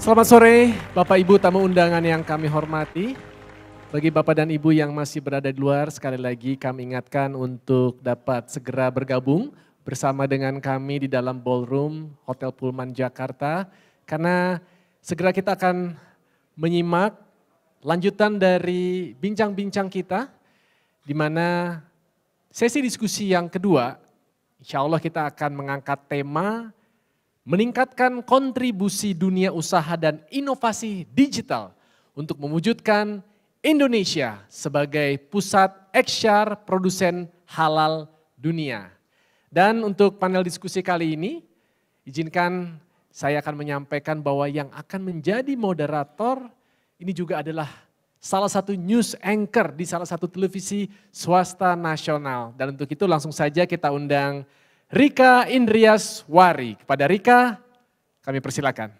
Selamat sore Bapak Ibu tamu undangan yang kami hormati. Bagi Bapak dan Ibu yang masih berada di luar, sekali lagi kami ingatkan untuk dapat segera bergabung bersama dengan kami di dalam ballroom Hotel Pullman Jakarta. Karena segera kita akan menyimak lanjutan dari bincang-bincang kita, di mana sesi diskusi yang kedua, insya Allah kita akan mengangkat tema meningkatkan kontribusi dunia usaha dan inovasi digital untuk mewujudkan Indonesia sebagai pusat eksyar produsen halal dunia. Dan untuk panel diskusi kali ini, izinkan saya akan menyampaikan bahwa yang akan menjadi moderator ini juga adalah salah satu news anchor di salah satu televisi swasta nasional. Dan untuk itu langsung saja kita undang Rika Indrias Wari. Kepada Rika, kami persilakan.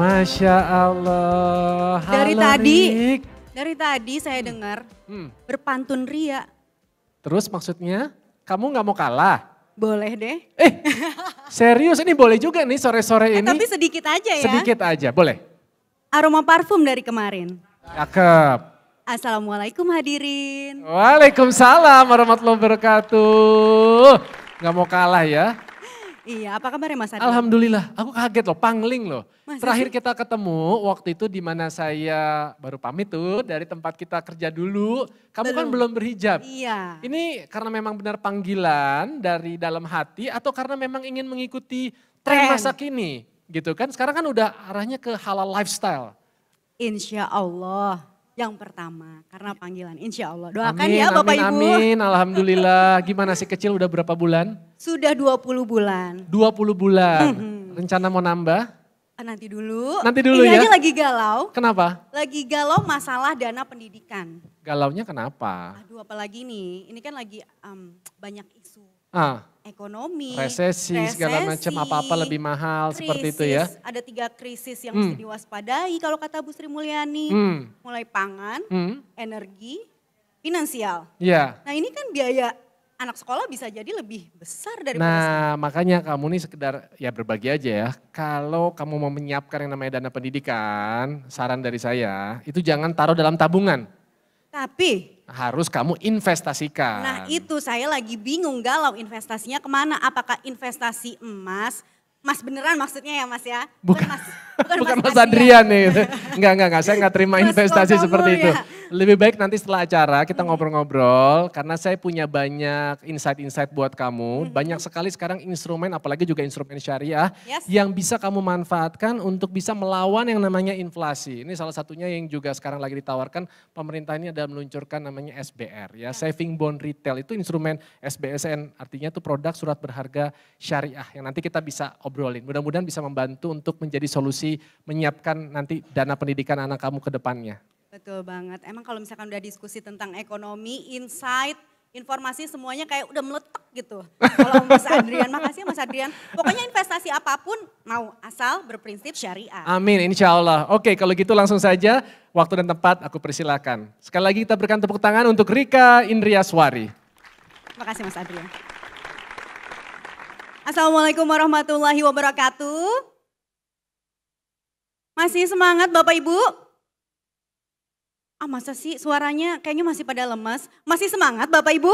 Masya Allah. Halo, dari tadi, Rik. dari tadi saya dengar hmm. berpantun ria. Terus maksudnya, kamu nggak mau kalah? Boleh deh. Eh, serius ini boleh juga nih sore-sore eh, ini. Tapi sedikit aja ya. Sedikit aja, boleh. Aroma parfum dari kemarin. Cakep. Assalamualaikum hadirin. Waalaikumsalam warahmatullahi wabarakatuh. Gak mau kalah ya. Iya, apa kabar ya Mas Adi? Alhamdulillah, aku kaget loh, pangling loh. Mas Terakhir sih? kita ketemu waktu itu di mana saya baru pamit tuh dari tempat kita kerja dulu. Kamu belum. kan belum berhijab. Iya. Ini karena memang benar panggilan dari dalam hati atau karena memang ingin mengikuti tren. masa kini gitu kan. Sekarang kan udah arahnya ke halal lifestyle. Insya Allah yang pertama karena iya. panggilan insya Allah. Doakan amin, ya Bapak amin, Ibu. Amin, Alhamdulillah. Gimana sih kecil udah berapa bulan? Sudah 20 bulan. 20 bulan. Rencana mau nambah? Ah, nanti dulu. Nanti dulu Ini ya? Ini lagi galau. Kenapa? Lagi galau masalah dana pendidikan. Galaunya kenapa? Aduh apalagi nih, ini kan lagi um, banyak isu Ah. Ekonomi, resesi, resesi segala macam apa-apa lebih mahal krisis, seperti itu ya. Ada tiga krisis yang hmm. mesti diwaspadai kalau kata Bu Sri Mulyani. Hmm. Mulai pangan, hmm. energi, finansial. Ya. Nah ini kan biaya anak sekolah bisa jadi lebih besar dari Nah, sekolah. makanya kamu nih sekedar ya berbagi aja ya. Kalau kamu mau menyiapkan yang namanya dana pendidikan, saran dari saya, itu jangan taruh dalam tabungan. Tapi harus kamu investasikan. Nah itu saya lagi bingung galau investasinya kemana, apakah investasi emas, Mas beneran maksudnya ya Mas ya? Bukan, bukan Mas, bukan, bukan Mas, mas Adrian nih. enggak, enggak, enggak. Saya enggak terima investasi seperti itu. Ya. Lebih baik nanti setelah acara kita hmm. ngobrol-ngobrol karena saya punya banyak insight-insight buat kamu. -hmm. Banyak sekali sekarang instrumen apalagi juga instrumen syariah yes. yang bisa kamu manfaatkan untuk bisa melawan yang namanya inflasi. Ini salah satunya yang juga sekarang lagi ditawarkan pemerintah ini adalah meluncurkan namanya SBR ya, hmm. Saving Bond Retail. Itu instrumen SBSN artinya itu produk surat berharga syariah yang nanti kita bisa obrolin. Mudah-mudahan bisa membantu untuk menjadi solusi menyiapkan nanti dana pendidikan anak kamu ke depannya. Betul banget. Emang kalau misalkan udah diskusi tentang ekonomi, insight, informasi semuanya kayak udah meletak gitu. Kalau Mas Adrian, makasih ya Mas Adrian. Pokoknya investasi apapun mau asal berprinsip syariah. Amin, insya Allah. Oke, kalau gitu langsung saja waktu dan tempat aku persilakan. Sekali lagi kita berikan tepuk tangan untuk Rika Indriaswari. Terima kasih Mas Adrian. Assalamualaikum warahmatullahi wabarakatuh. Masih semangat Bapak Ibu? Ah masa sih suaranya kayaknya masih pada lemas. Masih semangat Bapak Ibu?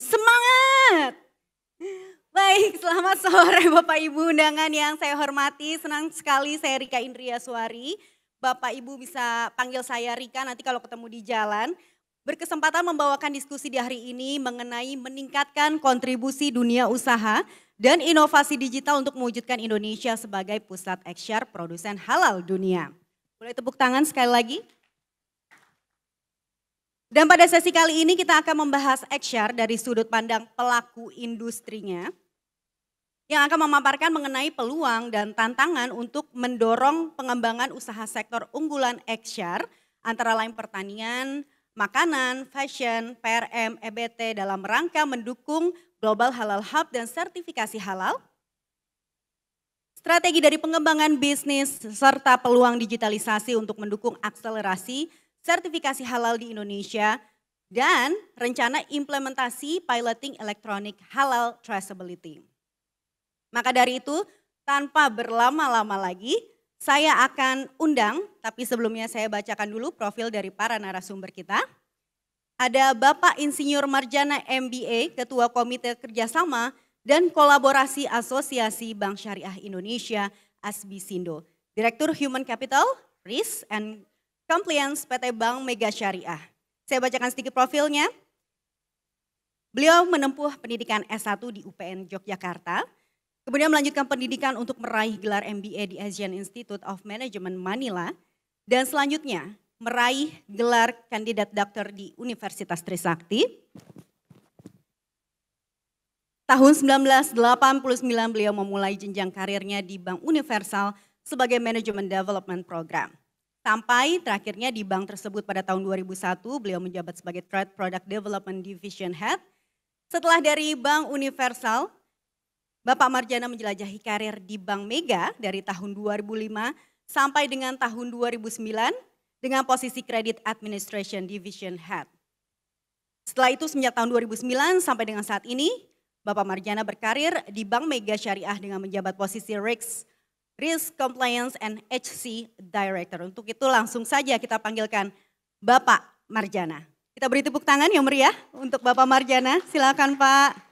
Semangat! Baik, selamat sore Bapak Ibu undangan yang saya hormati. Senang sekali saya Rika Indria Suari. Bapak Ibu bisa panggil saya Rika nanti kalau ketemu di jalan berkesempatan membawakan diskusi di hari ini mengenai meningkatkan kontribusi dunia usaha dan inovasi digital untuk mewujudkan Indonesia sebagai pusat ekshar produsen halal dunia. Boleh tepuk tangan sekali lagi. Dan pada sesi kali ini kita akan membahas ekshar dari sudut pandang pelaku industrinya yang akan memaparkan mengenai peluang dan tantangan untuk mendorong pengembangan usaha sektor unggulan ekshar antara lain pertanian, makanan, fashion, PRM, EBT dalam rangka mendukung Global Halal Hub dan sertifikasi halal, strategi dari pengembangan bisnis serta peluang digitalisasi untuk mendukung akselerasi sertifikasi halal di Indonesia, dan rencana implementasi piloting elektronik halal traceability. Maka dari itu, tanpa berlama-lama lagi, saya akan undang, tapi sebelumnya saya bacakan dulu profil dari para narasumber kita. Ada Bapak Insinyur Marjana MBA, Ketua Komite Kerjasama dan Kolaborasi Asosiasi Bank Syariah Indonesia, ASBI Sindo. Direktur Human Capital, Risk and Compliance PT Bank Mega Syariah. Saya bacakan sedikit profilnya. Beliau menempuh pendidikan S1 di UPN Yogyakarta, Kemudian melanjutkan pendidikan untuk meraih gelar MBA di Asian Institute of Management Manila. Dan selanjutnya meraih gelar kandidat dokter di Universitas Trisakti. Tahun 1989 beliau memulai jenjang karirnya di Bank Universal sebagai Management Development Program. Sampai terakhirnya di bank tersebut pada tahun 2001 beliau menjabat sebagai Trade Product Development Division Head. Setelah dari Bank Universal, Bapak Marjana menjelajahi karir di Bank Mega dari tahun 2005 sampai dengan tahun 2009 dengan posisi Credit Administration Division Head. Setelah itu sejak tahun 2009 sampai dengan saat ini, Bapak Marjana berkarir di Bank Mega Syariah dengan menjabat posisi Risk, Risk Compliance and HC Director. Untuk itu langsung saja kita panggilkan Bapak Marjana. Kita beri tepuk tangan yang meriah untuk Bapak Marjana. Silakan Pak.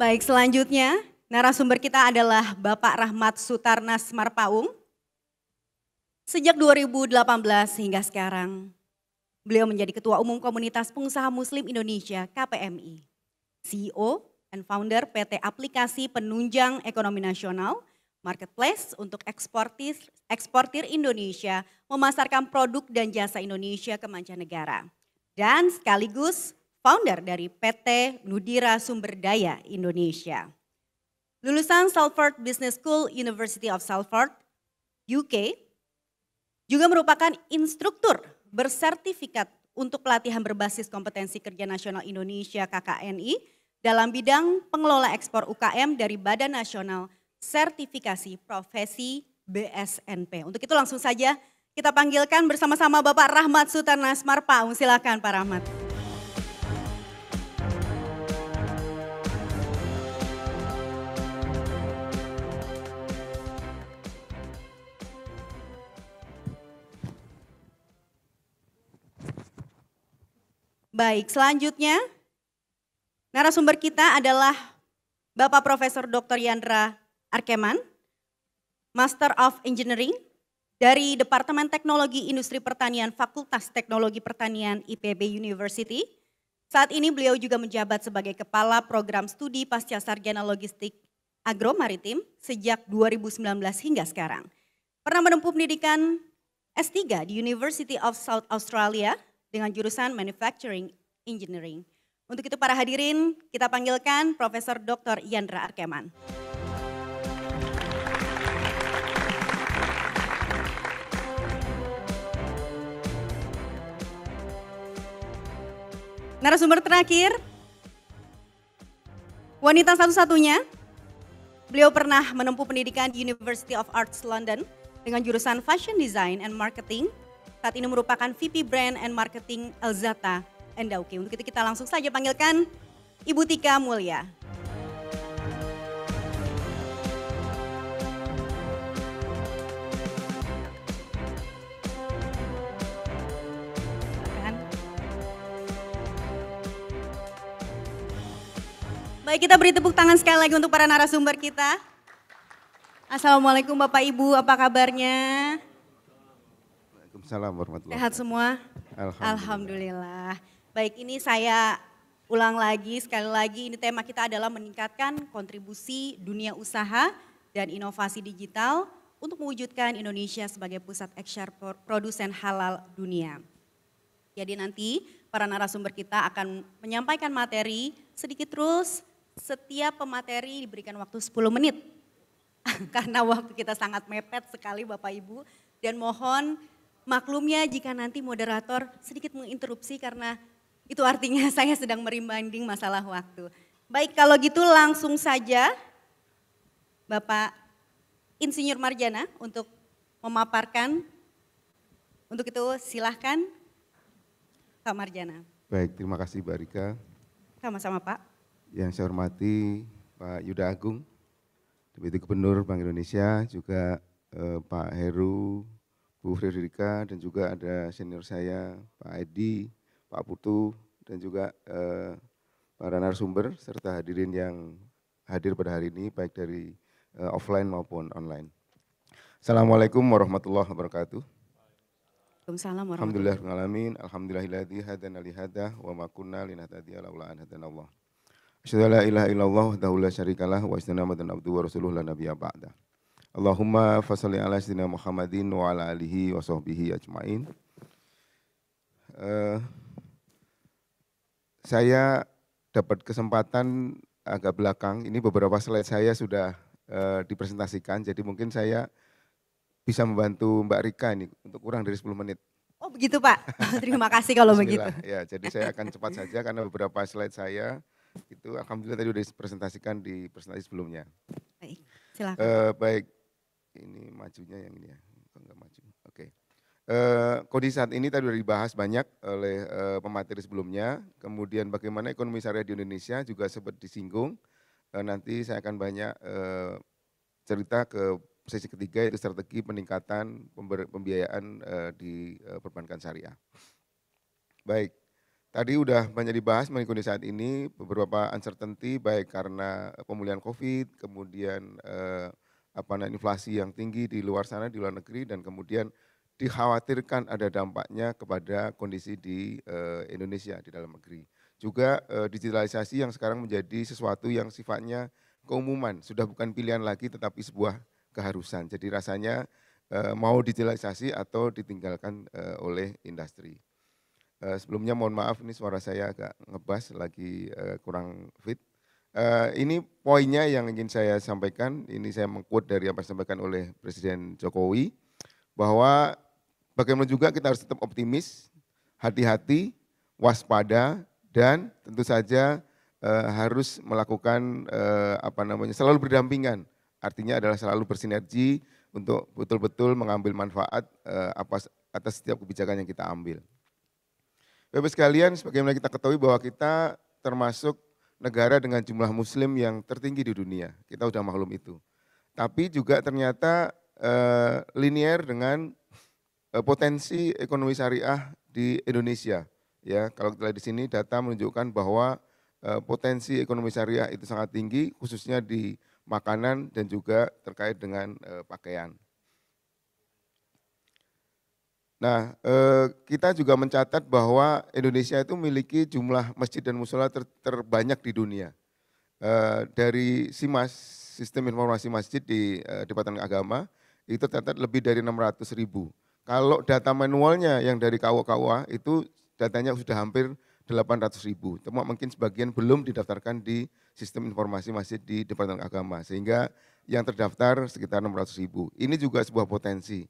Baik, selanjutnya narasumber kita adalah Bapak Rahmat Sutarnas Marpaung. Sejak 2018 hingga sekarang, beliau menjadi Ketua Umum Komunitas Pengusaha Muslim Indonesia KPMI, CEO and Founder PT Aplikasi Penunjang Ekonomi Nasional, Marketplace untuk eksportir, eksportir Indonesia memasarkan produk dan jasa Indonesia ke mancanegara. Dan sekaligus founder dari PT Nudira Sumber Daya Indonesia. Lulusan Salford Business School, University of Salford, UK, juga merupakan instruktur bersertifikat untuk pelatihan berbasis kompetensi kerja nasional Indonesia KKNI dalam bidang pengelola ekspor UKM dari Badan Nasional Sertifikasi Profesi BSNP. Untuk itu langsung saja kita panggilkan bersama-sama Bapak Rahmat Sutan Nasmar. Pak, silakan Pak Rahmat. Baik, selanjutnya narasumber kita adalah Bapak Profesor Dr. Yandra Arkeman, Master of Engineering dari Departemen Teknologi Industri Pertanian Fakultas Teknologi Pertanian IPB University. Saat ini beliau juga menjabat sebagai Kepala Program Studi Pasca Sarjana Logistik Agro Maritim sejak 2019 hingga sekarang. Pernah menempuh pendidikan S3 di University of South Australia dengan jurusan Manufacturing Engineering. Untuk itu para hadirin, kita panggilkan Profesor Dr. Yandra Arkeman. Narasumber terakhir, wanita satu-satunya, beliau pernah menempuh pendidikan di University of Arts London dengan jurusan Fashion Design and Marketing. Saat ini merupakan VP Brand and Marketing Elzata Endauke. Untuk itu kita langsung saja panggilkan Ibu Tika Mulia. Baik kita beri tepuk tangan sekali lagi untuk para narasumber kita. Assalamualaikum Bapak Ibu, apa kabarnya? Waalaikumsalam warahmatullahi Sehat semua? Alhamdulillah. Alhamdulillah. Baik, ini saya ulang lagi sekali lagi ini tema kita adalah meningkatkan kontribusi dunia usaha dan inovasi digital untuk mewujudkan Indonesia sebagai pusat ekspor produsen halal dunia. Jadi nanti para narasumber kita akan menyampaikan materi sedikit terus setiap pemateri diberikan waktu 10 menit. Karena waktu kita sangat mepet sekali Bapak Ibu dan mohon maklumnya jika nanti moderator sedikit menginterupsi karena itu artinya saya sedang merimbanding masalah waktu. Baik, kalau gitu langsung saja Bapak Insinyur Marjana untuk memaparkan. Untuk itu silahkan pak Marjana. Baik, terima kasih Mbak Rika. Sama-sama Pak. Yang saya hormati Pak Yuda Agung, Deputi Gubernur Bank Indonesia, juga eh, Pak Heru, Bu Fredrika, dan juga ada senior saya Pak Edi, Pak Putu, dan juga eh, para narasumber serta hadirin yang hadir pada hari ini baik dari eh, offline maupun online. Assalamualaikum warahmatullahi wabarakatuh. Alhamdulillah warahmatullahi Alhamdulillah alhamdulillahilladzi hadana li hada wa ma kunna linahtadiya laula an hadana Allah. Asyhadu an la ilaha illallah wahdahu la syarikalah wa asyhadu anna abduhu wa rasuluhu la nabiyya ba'da. Allahumma fasali ala sayyidina Muhammadin wa ala alihi wa sahbihi ajmain. Uh, saya dapat kesempatan agak belakang, ini beberapa slide saya sudah e, dipresentasikan, jadi mungkin saya bisa membantu Mbak Rika ini untuk kurang dari 10 menit. Oh begitu Pak, terima kasih kalau begitu. Ya, jadi saya akan cepat saja karena beberapa slide saya itu Alhamdulillah tadi sudah dipresentasikan di presentasi sebelumnya. Baik, silakan. E, baik, ini majunya yang ini ya, enggak maju. Eh, kondisi saat ini tadi sudah dibahas banyak oleh eh, pemateri sebelumnya. Kemudian bagaimana ekonomi syariah di Indonesia juga sempat disinggung. Eh, nanti saya akan banyak cerita ke sesi ketiga yaitu strategi peningkatan pembiayaan di perbankan syariah. Baik, tadi sudah banyak dibahas mengenai saat ini beberapa uncertainty baik karena pemulihan COVID, kemudian apa inflasi yang tinggi di luar sana di luar negeri dan kemudian dikhawatirkan ada dampaknya kepada kondisi di uh, Indonesia di dalam negeri. Juga uh, digitalisasi yang sekarang menjadi sesuatu yang sifatnya keumuman, sudah bukan pilihan lagi tetapi sebuah keharusan. Jadi rasanya uh, mau digitalisasi atau ditinggalkan uh, oleh industri. Uh, sebelumnya mohon maaf ini suara saya agak ngebas lagi uh, kurang fit. Uh, ini poinnya yang ingin saya sampaikan, ini saya mengkut dari apa yang disampaikan oleh Presiden Jokowi bahwa Bagaimana juga kita harus tetap optimis, hati-hati, waspada, dan tentu saja e, harus melakukan e, apa namanya selalu berdampingan. Artinya adalah selalu bersinergi untuk betul-betul mengambil manfaat e, atas setiap kebijakan yang kita ambil. Bapak sekalian, sebagaimana kita ketahui bahwa kita termasuk negara dengan jumlah muslim yang tertinggi di dunia. Kita sudah maklum itu. Tapi juga ternyata e, linier dengan Eh, potensi ekonomi syariah di Indonesia. Ya, kalau kita lihat di sini data menunjukkan bahwa eh, potensi ekonomi syariah itu sangat tinggi khususnya di makanan dan juga terkait dengan eh, pakaian. Nah, kita juga mencatat bahwa Indonesia itu memiliki jumlah masjid dan musola ter terbanyak di dunia. Dari SIMAS, Sistem Informasi Masjid di Departemen Agama, itu tercatat lebih dari 600 ribu. Kalau data manualnya yang dari KUA-KUA itu datanya sudah hampir 800 ribu. Cuma mungkin sebagian belum didaftarkan di sistem informasi masjid di Departemen Agama. Sehingga yang terdaftar sekitar 600 ribu. Ini juga sebuah potensi.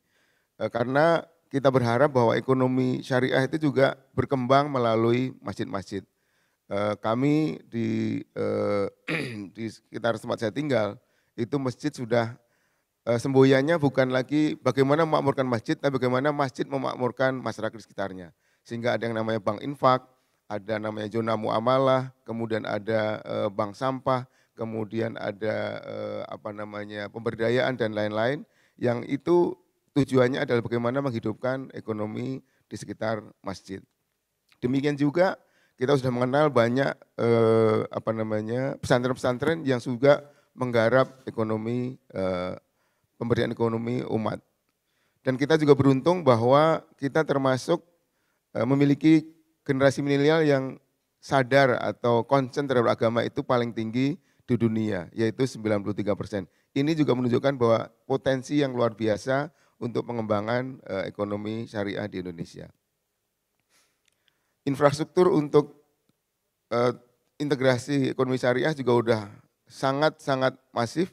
E, karena kita berharap bahwa ekonomi syariah itu juga berkembang melalui masjid-masjid. E, kami di, e, di sekitar tempat saya tinggal, itu masjid sudah Eh, semboyannya bukan lagi bagaimana memakmurkan masjid, tapi bagaimana masjid memakmurkan masyarakat di sekitarnya. Sehingga ada yang namanya bank infak, ada namanya zona muamalah, kemudian ada eh, bank sampah, kemudian ada eh, apa namanya pemberdayaan dan lain-lain yang itu tujuannya adalah bagaimana menghidupkan ekonomi di sekitar masjid. Demikian juga kita sudah mengenal banyak eh, apa namanya pesantren-pesantren yang juga menggarap ekonomi eh, pemberdayaan ekonomi umat. Dan kita juga beruntung bahwa kita termasuk eh, memiliki generasi milenial yang sadar atau konsen terhadap agama itu paling tinggi di dunia, yaitu 93 persen. Ini juga menunjukkan bahwa potensi yang luar biasa untuk pengembangan eh, ekonomi syariah di Indonesia. Infrastruktur untuk eh, integrasi ekonomi syariah juga sudah sangat-sangat masif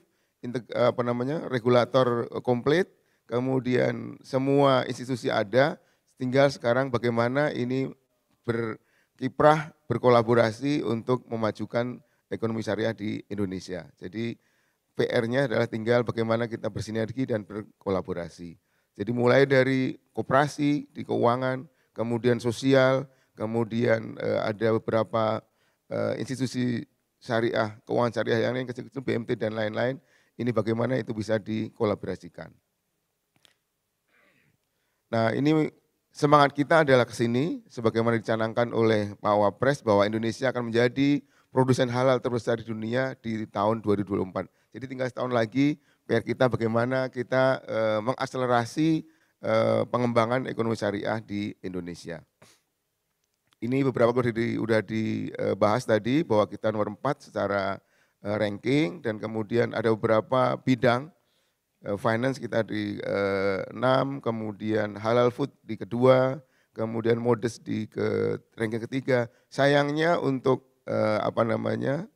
apa namanya regulator eh, komplit, kemudian semua institusi ada, tinggal sekarang bagaimana ini berkiprah, berkolaborasi untuk memajukan ekonomi syariah di Indonesia. Jadi PR-nya adalah tinggal bagaimana kita bersinergi dan berkolaborasi. Jadi mulai dari koperasi di keuangan, kemudian sosial, kemudian eh, ada beberapa eh, institusi syariah, keuangan syariah yang lain kecil-kecil BMT dan lain-lain ini bagaimana itu bisa dikolaborasikan. Nah ini semangat kita adalah kesini, sebagaimana dicanangkan oleh Pak Wapres bahwa Indonesia akan menjadi produsen halal terbesar di dunia di tahun 2024. Jadi tinggal setahun lagi PR kita bagaimana kita e, mengakselerasi e, pengembangan ekonomi syariah di Indonesia. Ini beberapa sudah dibahas tadi bahwa kita nomor 4 secara Eh, ranking dan kemudian ada beberapa bidang eh, finance kita di eh, enam, kemudian halal food di kedua, kemudian modus di ke ranking ketiga. Sayangnya untuk apa namanya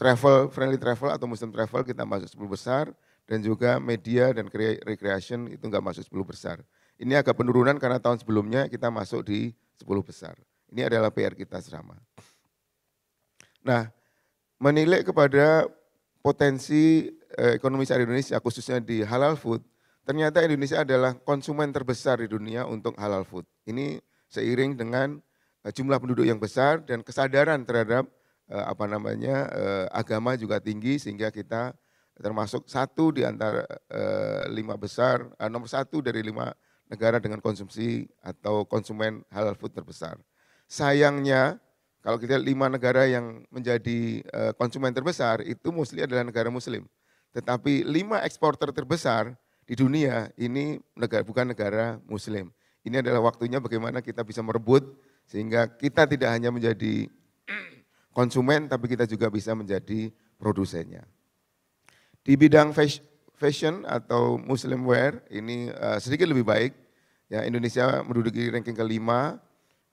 travel friendly travel atau muslim travel kita masuk sepuluh besar dan juga media dan recreation itu enggak masuk sepuluh besar. Ini agak penurunan karena tahun sebelumnya kita masuk di sepuluh besar. Ini adalah PR kita selama Nah, menilai kepada potensi eh, ekonomi syariah Indonesia khususnya di halal food, ternyata Indonesia adalah konsumen terbesar di dunia untuk halal food. Ini seiring dengan eh, jumlah penduduk yang besar dan kesadaran terhadap eh, apa namanya agama juga tinggi sehingga kita termasuk satu di antara lima besar nomor satu dari lima negara dengan konsumsi atau konsumen halal food terbesar. Sayangnya kalau kita lihat lima negara yang menjadi eh, konsumen terbesar itu mostly adalah negara muslim. Tetapi lima eksporter terbesar di dunia ini negara bukan negara muslim. Ini adalah waktunya bagaimana kita bisa merebut sehingga kita tidak hanya menjadi konsumen tapi kita juga bisa menjadi produsennya. Di bidang fashion atau muslim wear ini eh, sedikit lebih baik. Ya Indonesia menduduki ranking kelima,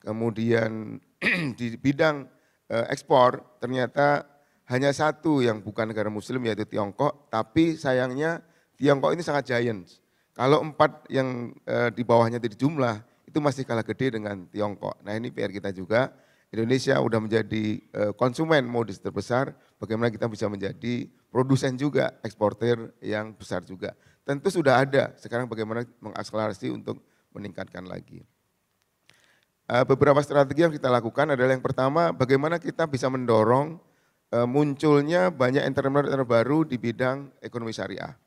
kemudian di bidang eh, ekspor ternyata hanya satu yang bukan negara muslim yaitu Tiongkok, tapi sayangnya Tiongkok ini sangat giant. Kalau empat yang eh, di bawahnya dari jumlah itu masih kalah gede dengan Tiongkok. Nah ini PR kita juga. Indonesia sudah menjadi eh, konsumen modis terbesar, bagaimana kita bisa menjadi produsen juga, eksportir yang besar juga. Tentu sudah ada, sekarang bagaimana mengakselerasi untuk meningkatkan lagi. Eh, beberapa strategi yang kita lakukan adalah yang pertama bagaimana kita bisa mendorong eh, munculnya banyak entrepreneur baru di bidang ekonomi syariah.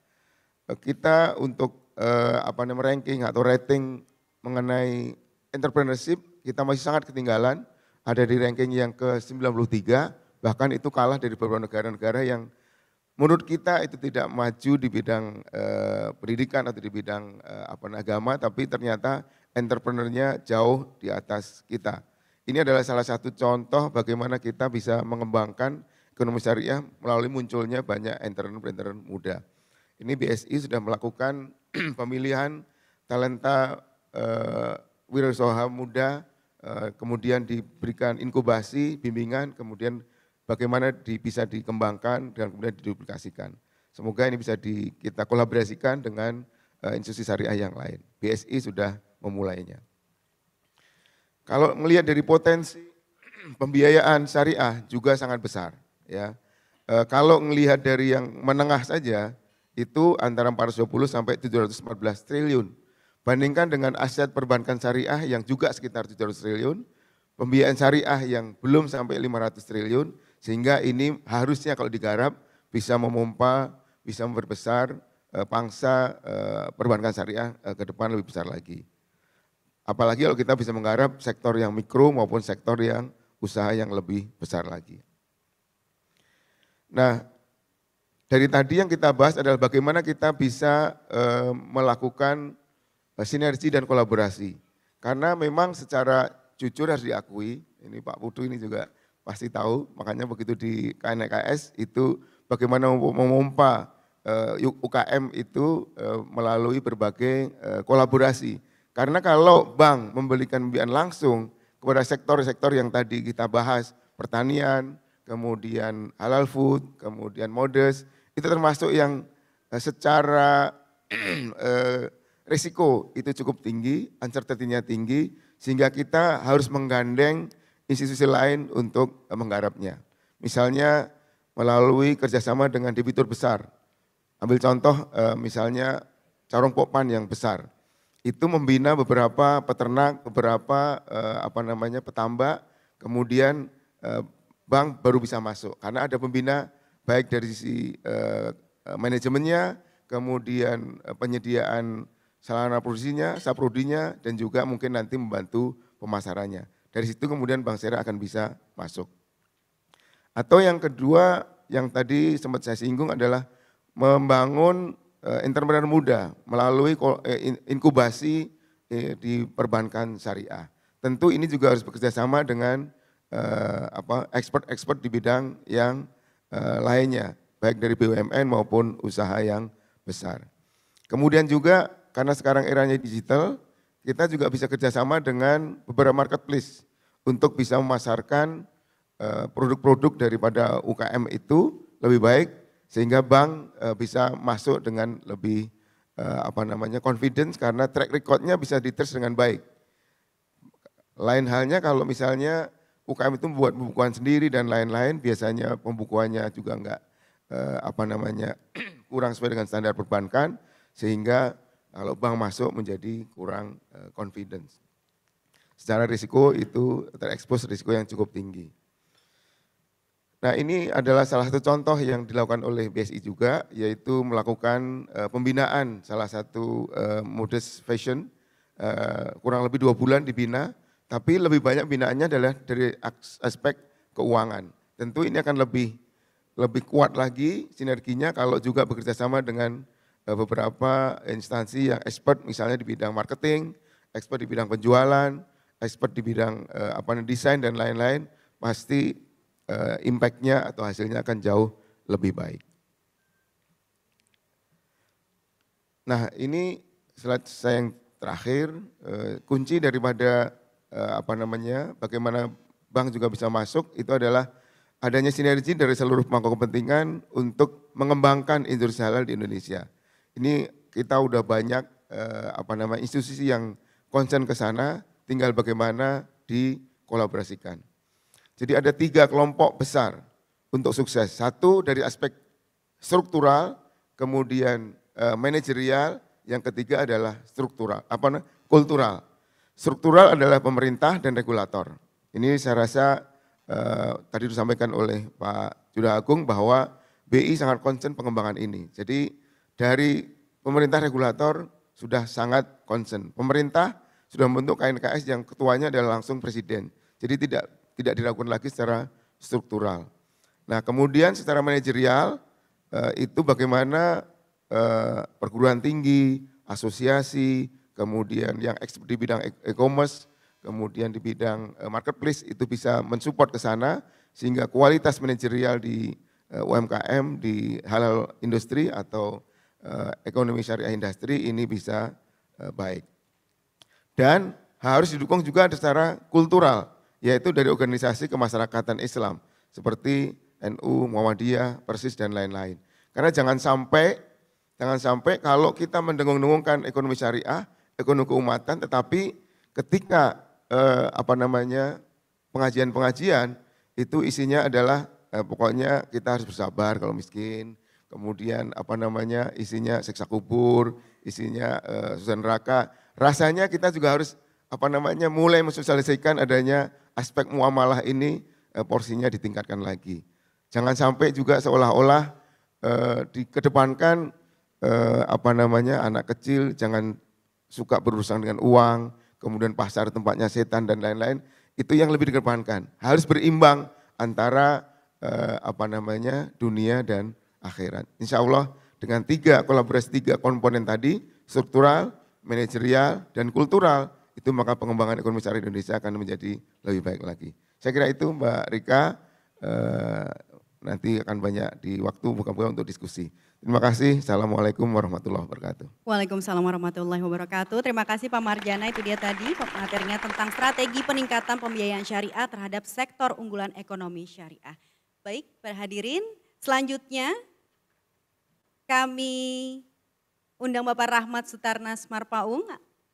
Eh, kita untuk apa namanya ranking atau rating mengenai entrepreneurship kita masih sangat ketinggalan, ada di ranking yang ke-93 bahkan itu kalah dari beberapa negara-negara yang menurut kita itu tidak maju di bidang pendidikan atau di bidang apa agama tapi ternyata entrepreneurnya jauh di atas kita. Ini adalah salah satu contoh bagaimana kita bisa mengembangkan ekonomi syariah melalui munculnya banyak entrepreneur-entrepreneur muda. Ini BSI sudah melakukan pemilihan talenta uh, wirausaha muda, uh, kemudian diberikan inkubasi, bimbingan, kemudian bagaimana di, bisa dikembangkan dan kemudian diduplikasikan. Semoga ini bisa di, kita kolaborasikan dengan uh, institusi syariah yang lain. BSI sudah memulainya. Kalau melihat dari potensi pembiayaan syariah juga sangat besar, ya. E, kalau melihat dari yang menengah saja itu antara 420 sampai 714 triliun. Bandingkan dengan aset perbankan syariah yang juga sekitar 700 triliun, pembiayaan syariah yang belum sampai 500 triliun, sehingga ini harusnya kalau digarap bisa memompa, bisa memperbesar e, pangsa e, perbankan syariah e, ke depan lebih besar lagi. Apalagi kalau kita bisa menggarap sektor yang mikro maupun sektor yang usaha yang lebih besar lagi. Nah, dari tadi yang kita bahas adalah bagaimana kita bisa e, melakukan eh, sinergi dan kolaborasi. Karena memang secara jujur harus diakui, ini Pak Putu ini juga pasti tahu, makanya begitu di KNKS itu bagaimana memompa e, eh, UKM itu e, melalui berbagai e, kolaborasi karena kalau bank membelikan pembiayaan langsung kepada sektor-sektor yang tadi kita bahas, pertanian, kemudian halal food, kemudian modest, itu termasuk yang eh, secara eh, risiko itu cukup tinggi, uncertainty-nya tinggi, sehingga kita harus menggandeng institusi lain untuk eh, menggarapnya. Misalnya melalui kerjasama dengan debitur besar. Ambil contoh misalnya Carung Popan yang besar itu membina beberapa peternak, beberapa eh, apa namanya petambak, kemudian eh, bank baru bisa masuk karena ada pembina baik dari sisi eh, eh manajemennya, kemudian eh, penyediaan sarana produksinya, saprodinya dan juga mungkin nanti membantu pemasarannya. Dari situ kemudian Bank Sera akan bisa masuk. Atau yang kedua yang tadi sempat saya singgung adalah membangun Eh, entrepreneur muda melalui eh, inkubasi eh, di perbankan syariah. Tentu ini juga harus bekerja sama dengan apa expert-expert di bidang yang lainnya, baik dari BUMN maupun usaha yang besar. Kemudian juga karena sekarang eranya digital, kita juga bisa kerjasama dengan beberapa marketplace untuk bisa memasarkan produk-produk daripada UKM itu lebih baik sehingga bank uh, bisa masuk dengan lebih uh, apa namanya confidence karena track recordnya bisa dites dengan baik. Lain halnya kalau misalnya UKM itu membuat pembukuan sendiri dan lain-lain, biasanya pembukuannya juga enggak uh, eh, apa namanya kurang sesuai dengan standar perbankan, sehingga kalau bank masuk menjadi kurang uh, confidence. Secara risiko itu terekspos risiko yang cukup tinggi. Nah ini adalah salah satu contoh yang dilakukan oleh BSI juga, yaitu melakukan uh, pembinaan salah satu uh, modus fashion, uh, kurang lebih dua bulan dibina, tapi lebih banyak binaannya adalah dari aspek keuangan. Tentu ini akan lebih lebih kuat lagi sinerginya kalau juga bekerja sama dengan uh, beberapa instansi yang expert misalnya di bidang marketing, expert di bidang penjualan, expert di bidang uh, apa desain dan lain-lain, pasti Eh, impactnya atau hasilnya akan jauh lebih baik. Nah ini slide saya yang terakhir, eh, kunci daripada eh, apa namanya, bagaimana bank juga bisa masuk itu adalah adanya sinergi dari seluruh pemangku kepentingan untuk mengembangkan industri halal di Indonesia. Ini kita udah banyak eh, apa nama institusi yang konsen ke sana, tinggal bagaimana dikolaborasikan. Jadi ada tiga kelompok besar untuk sukses. Satu dari aspek struktural, kemudian uh, manajerial, yang ketiga adalah struktural, apa kultural. Struktural adalah pemerintah dan regulator. Ini saya rasa uh, tadi disampaikan oleh Pak Juda Agung bahwa BI sangat concern pengembangan ini. Jadi dari pemerintah regulator sudah sangat concern. Pemerintah sudah membentuk KNKS yang ketuanya adalah langsung presiden. Jadi tidak tidak dilakukan lagi secara struktural. Nah kemudian secara manajerial eh, itu bagaimana eh, perguruan tinggi, asosiasi, kemudian yang expert di bidang e, e-commerce, kemudian di bidang eh, marketplace itu bisa mensupport ke sana sehingga kualitas manajerial di UMKM di halal industri atau ekonomi syariah industri ini bisa baik. Dan harus didukung juga secara kultural yaitu dari organisasi kemasyarakatan Islam seperti NU, Muhammadiyah, Persis dan lain-lain. Karena jangan sampai jangan sampai kalau kita mendengung-dengungkan ekonomi syariah, ekonomi keumatan tetapi ketika eh, apa namanya pengajian-pengajian itu isinya adalah eh, pokoknya kita harus bersabar kalau miskin, kemudian apa namanya isinya seksa kubur, isinya eh, susah neraka. Rasanya kita juga harus apa namanya mulai mensosialisasikan adanya aspek muamalah ini eh, porsinya ditingkatkan lagi. Jangan sampai juga seolah-olah eh, dikedepankan eh, apa namanya anak kecil jangan suka berurusan dengan uang, kemudian pasar tempatnya setan dan lain-lain. Itu yang lebih dikedepankan. Harus berimbang antara eh, apa namanya dunia dan akhirat. Insya Allah dengan tiga kolaborasi tiga komponen tadi struktural, manajerial dan kultural itu maka pengembangan ekonomi syariah Indonesia akan menjadi lebih baik lagi. Saya kira itu Mbak Rika eh, nanti akan banyak di waktu buka-buka untuk diskusi. Terima kasih. Assalamualaikum warahmatullahi wabarakatuh. Waalaikumsalam warahmatullahi wabarakatuh. Terima kasih Pak Marjana. Itu dia tadi materinya tentang strategi peningkatan pembiayaan syariah terhadap sektor unggulan ekonomi syariah. Baik, para selanjutnya kami undang Bapak Rahmat Sutarna Marpaung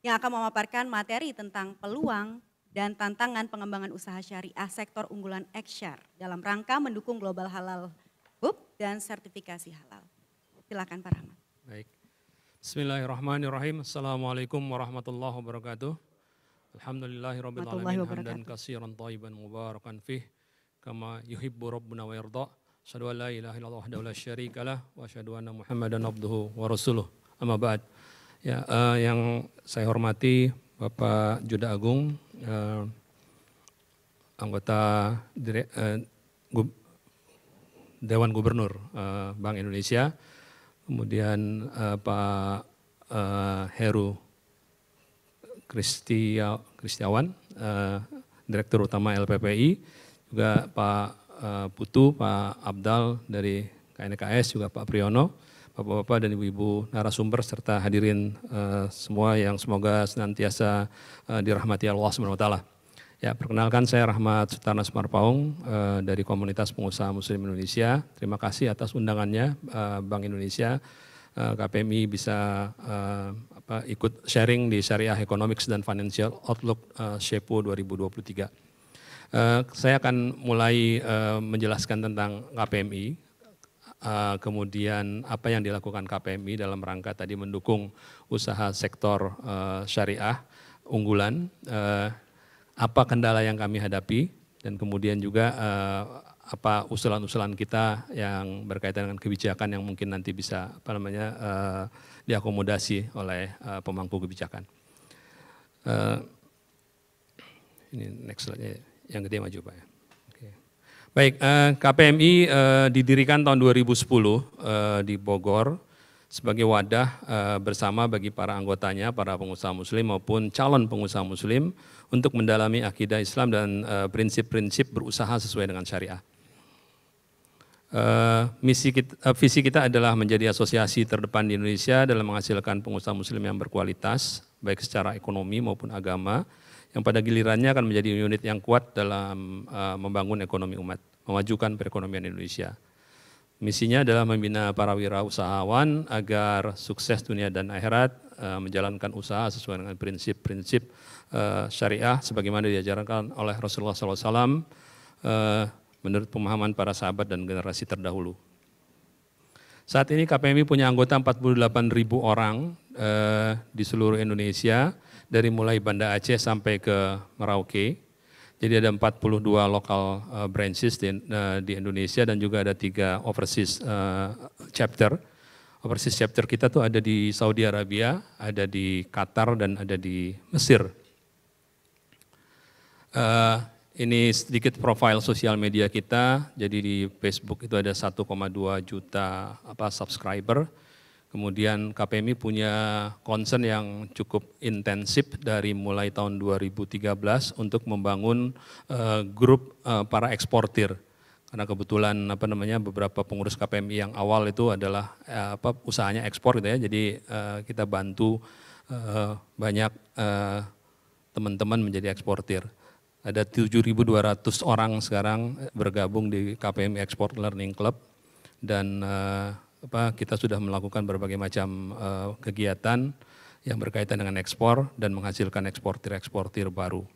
yang akan memaparkan materi tentang peluang dan tantangan pengembangan usaha syariah sektor unggulan Eksyar dalam rangka mendukung global halal hub dan sertifikasi halal. Silakan Pak Rahmat. Baik. Bismillahirrahmanirrahim. Assalamualaikum warahmatullahi wabarakatuh. Alhamdulillahirrabbilalamin. Hamdan kasiran taiban mubarakan fih. Kama yuhibbu rabbuna wa yardha. Asyadu an la ilaha illallah wa syarikalah. Wa asyadu anna muhammadan abduhu wa rasuluh. Amma ba'd. Ba Ya, uh, yang saya hormati Bapak Juda Agung, uh, anggota dire, uh, Gu Dewan Gubernur uh, Bank Indonesia, kemudian uh, Pak uh, Heru Kristia, Kristiawan, uh, Direktur Utama LPPI, juga Pak uh, Putu, Pak Abdal dari KNKS, juga Pak Priyono, Bapak-bapak dan ibu-ibu narasumber serta hadirin uh, semua yang semoga senantiasa uh, dirahmati Allah Subhanahu wa taala. Ya, perkenalkan saya Rahmat Sutarna Sumarpaung uh, dari komunitas pengusaha muslim Indonesia. Terima kasih atas undangannya uh, Bank Indonesia uh, KPMI bisa uh, apa, ikut sharing di Syariah Economics dan Financial Outlook uh, Shepo 2023. Uh, saya akan mulai uh, menjelaskan tentang KPMI Eh, kemudian apa yang dilakukan KPMI dalam rangka tadi mendukung usaha sektor uh, syariah unggulan, uh, apa kendala yang kami hadapi, dan kemudian juga uh, apa usulan-usulan kita yang berkaitan dengan kebijakan yang mungkin nanti bisa apa namanya uh, diakomodasi oleh uh, pemangku kebijakan. Uh, ini next slide yang gede maju Pak ya. Baik, eh, KPMI eh, didirikan tahun 2010 eh, di Bogor sebagai wadah bersama bagi para anggotanya, para pengusaha muslim maupun calon pengusaha muslim untuk mendalami akidah Islam dan prinsip-prinsip berusaha sesuai dengan syariah. Misi kita, visi kita adalah menjadi asosiasi terdepan di Indonesia dalam menghasilkan pengusaha muslim yang berkualitas, baik secara ekonomi maupun agama, yang pada gilirannya akan menjadi unit yang kuat dalam uh, membangun ekonomi umat, memajukan perekonomian Indonesia. Misinya adalah membina para wirausahawan agar sukses dunia dan akhirat, eh, menjalankan usaha sesuai dengan prinsip-prinsip eh, syariah sebagaimana diajarkan oleh Rasulullah SAW menurut pemahaman para sahabat dan generasi terdahulu. Saat ini KPMI punya anggota 48 ribu orang di seluruh Indonesia dari mulai Banda Aceh sampai ke Merauke. Jadi ada 42 lokal uh, branches di, uh, di Indonesia dan juga ada tiga overseas uh, chapter. Overseas chapter kita tuh ada di Saudi Arabia, ada di Qatar dan ada di Mesir. Uh, ini sedikit profil sosial media kita. Jadi di Facebook itu ada 1,2 juta apa subscriber Kemudian KPMI punya concern yang cukup intensif dari mulai tahun 2013 untuk membangun uh, grup uh, para eksportir. Karena kebetulan apa namanya beberapa pengurus KPMI yang awal itu adalah uh, apa usahanya ekspor gitu ya. Jadi uh, kita bantu uh, banyak teman teman-teman menjadi eksportir. Ada 7.200 orang sekarang bergabung di KPMI Export Learning Club dan uh, apa, kita sudah melakukan berbagai macam uh, kegiatan yang berkaitan dengan ekspor dan menghasilkan eksportir-eksportir baru.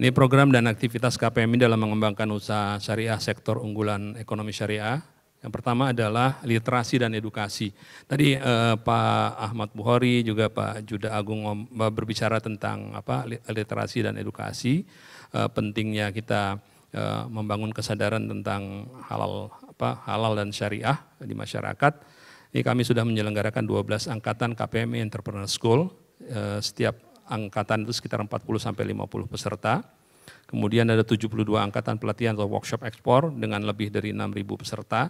Ini program dan aktivitas KPMI dalam mengembangkan usaha syariah sektor unggulan ekonomi syariah. Yang pertama adalah literasi dan edukasi. Tadi eh, Pak Ahmad Buhori juga Pak Juda Agung berbicara tentang apa literasi dan edukasi, eh, pentingnya kita eh, membangun kesadaran tentang halal apa halal dan syariah di masyarakat. Ini kami sudah menyelenggarakan 12 angkatan KPMI Entrepreneur School. Eh, setiap angkatan itu sekitar 40 sampai 50 peserta. Kemudian ada 72 angkatan pelatihan atau workshop ekspor dengan lebih dari 6.000 peserta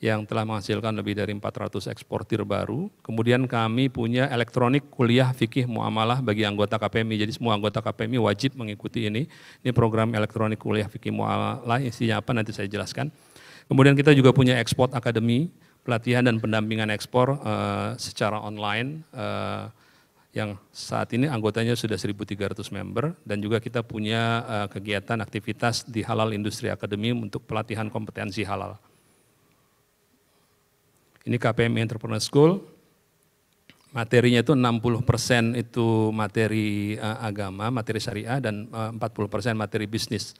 yang telah menghasilkan lebih dari 400 eksportir baru. Kemudian kami punya elektronik kuliah fikih muamalah bagi anggota KPMI. Jadi semua anggota KPMI wajib mengikuti ini. Ini program elektronik kuliah fikih muamalah isinya apa nanti saya jelaskan. Kemudian kita juga punya ekspor akademi pelatihan dan pendampingan ekspor uh, secara online uh, yang saat ini anggotanya sudah 1.300 member dan juga kita punya uh, kegiatan aktivitas di Halal Industri akademi untuk pelatihan kompetensi halal. Ini KPM Entrepreneur School, materinya itu 60% itu materi agama, materi syariah dan uh, persen materi bisnis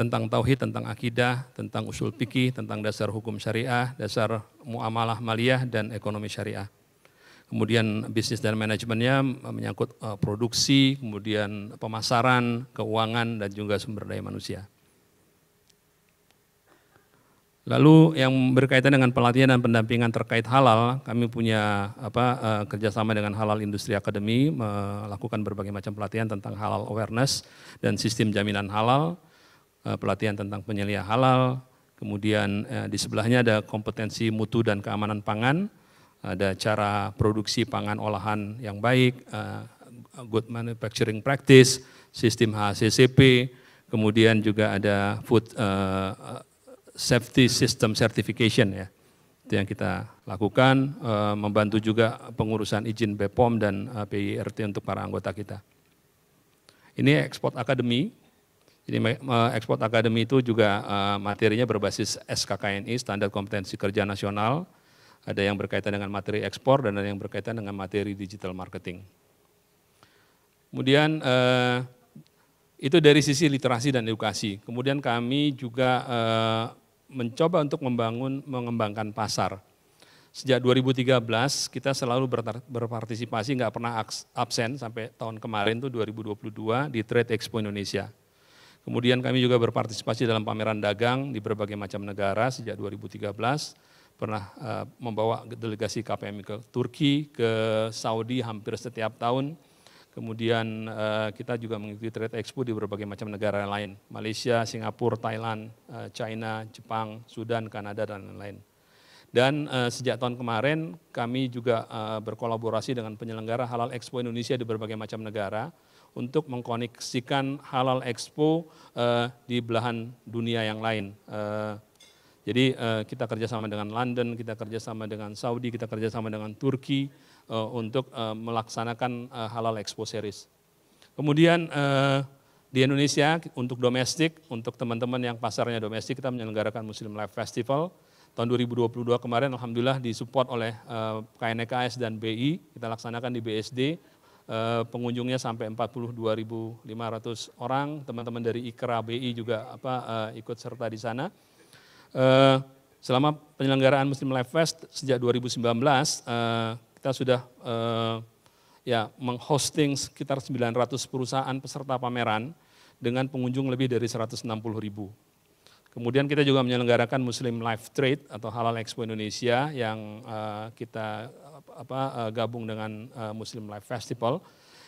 tentang tauhid, tentang akidah, tentang usul fikih, tentang dasar hukum syariah, dasar muamalah maliyah dan ekonomi syariah. Kemudian bisnis dan manajemennya menyangkut eh, produksi, kemudian pemasaran, keuangan dan juga sumber daya manusia. Lalu yang berkaitan dengan pelatihan dan pendampingan terkait halal, kami punya apa eh, kerjasama dengan Halal Industri Academy melakukan berbagai macam pelatihan tentang halal awareness dan sistem jaminan halal. Eh, pelatihan tentang penyelia halal, kemudian eh, di sebelahnya ada kompetensi mutu dan keamanan pangan, ada cara produksi pangan olahan yang baik, eh, good manufacturing practice, sistem HACCP, kemudian juga ada food safety system certification ya. yang kita lakukan, membantu juga pengurusan izin BPOM dan PIRT untuk para anggota kita. Ini ekspor akademi, jadi ekspor akademi itu juga eh, materinya berbasis SKKNI, Standar Kompetensi Kerja Nasional, ada yang berkaitan dengan materi ekspor dan ada yang berkaitan dengan materi digital marketing. Kemudian eh, itu dari sisi literasi dan edukasi. Kemudian kami juga eh, mencoba untuk membangun mengembangkan pasar. Sejak 2013 kita selalu berpartisipasi, nggak pernah absen sampai tahun kemarin tuh 2022 di Trade Expo Indonesia Kemudian kami juga berpartisipasi dalam pameran dagang di berbagai macam negara sejak 2013. Pernah uh, membawa delegasi KPMI ke Turki, ke Saudi hampir setiap tahun. Kemudian uh, kita juga mengikuti trade expo di berbagai macam negara lain. Malaysia, Singapura, Thailand, uh, China, Jepang, Sudan, Kanada, dan lain-lain. Dan uh, sejak tahun kemarin kami juga uh, berkolaborasi dengan penyelenggara Halal Expo Indonesia di berbagai macam negara untuk mengkoneksikan halal expo uh, di belahan dunia yang lain. Uh, jadi uh, kita kerjasama dengan London, kita kerjasama dengan Saudi, kita kerjasama dengan Turki uh, untuk uh, melaksanakan uh, halal expo series. Kemudian uh, di Indonesia untuk domestik, untuk teman-teman yang pasarnya domestik, kita menyelenggarakan Muslim Life Festival tahun 2022 kemarin alhamdulillah disupport oleh uh, KNKS dan BI kita laksanakan di BSD Eh, pengunjungnya sampai 42.500 orang. Teman-teman dari IKRA BI juga apa eh, ikut serta di sana. Eh, selama penyelenggaraan Muslim Life Fest sejak 2019 kita sudah ya menghosting sekitar 900 perusahaan peserta pameran dengan pengunjung lebih dari 160 ribu. Kemudian kita juga menyelenggarakan Muslim Life Trade atau Halal Expo Indonesia yang eh, kita apa, eh, gabung dengan eh, Muslim Life Festival.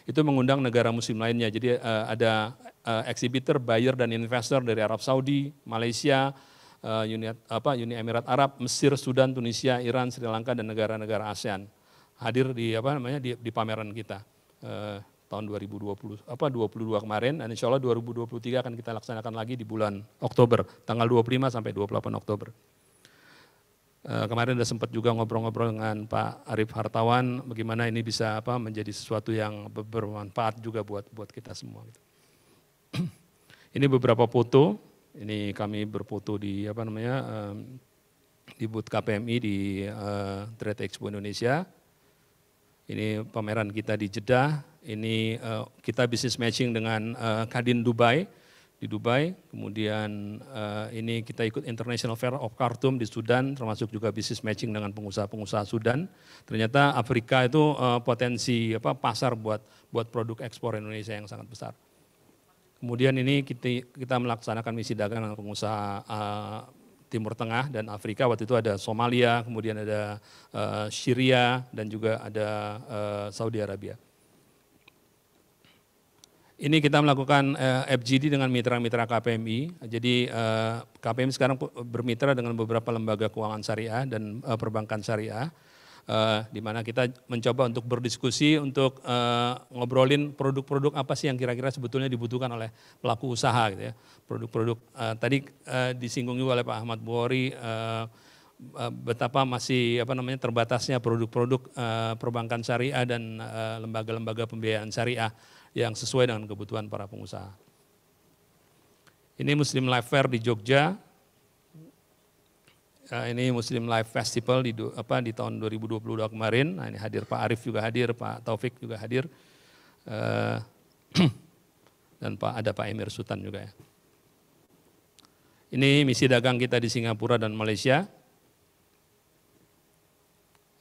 Itu mengundang negara Muslim lainnya. Jadi ada uh, exhibitor, buyer dan investor dari Arab Saudi, Malaysia, Uni, apa, Uni Emirat Arab, Mesir, Sudan, Tunisia, Iran, Sri Lanka dan negara-negara ASEAN hadir di apa namanya di, di pameran kita. Uh, tahun 2020 apa 22 kemarin dan insya Allah 2023 akan kita laksanakan lagi di bulan Oktober tanggal 25 sampai 28 Oktober. e, kemarin sudah sempat juga ngobrol-ngobrol dengan Pak Arif Hartawan bagaimana ini bisa apa menjadi sesuatu yang bermanfaat juga buat buat kita semua gitu. ini beberapa foto, ini kami berfoto di apa namanya e, di booth KPMI di e, Trade Expo Indonesia ini pameran kita di Jeddah, ini uh, kita bisnis matching dengan uh, Kadin Dubai di Dubai, kemudian uh, ini kita ikut International Fair of Khartoum di Sudan, termasuk juga bisnis matching dengan pengusaha-pengusaha Sudan. Ternyata Afrika itu uh, potensi apa pasar buat buat produk ekspor Indonesia yang sangat besar. Kemudian ini kita, kita melaksanakan misi dagang dengan pengusaha uh, Timur Tengah dan Afrika. Waktu itu ada Somalia, kemudian ada uh, Syria, dan juga ada uh, Saudi Arabia. Ini kita melakukan uh, eh, FGD dengan mitra-mitra KPMI. Jadi uh, KPMI sekarang bermitra dengan beberapa lembaga keuangan syariah dan uh, perbankan syariah uh, di mana kita mencoba untuk berdiskusi untuk uh, ngobrolin produk-produk apa sih yang kira-kira sebetulnya dibutuhkan oleh pelaku usaha gitu ya. Produk-produk uh, tadi uh, disinggung juga oleh Pak Ahmad Buhori uh, betapa masih apa namanya terbatasnya produk-produk uh, perbankan syariah dan lembaga lembaga-lembaga pembiayaan syariah yang sesuai dengan kebutuhan para pengusaha. Ini Muslim Life Fair di Jogja, Ya, ini Muslim Life Festival di apa di tahun 2022 kemarin. Nah, ini hadir Pak Arif juga hadir, Pak Taufik juga hadir. Uh, dan Pak ada Pak Emir Sultan juga ya. Ini misi dagang kita di Singapura dan Malaysia.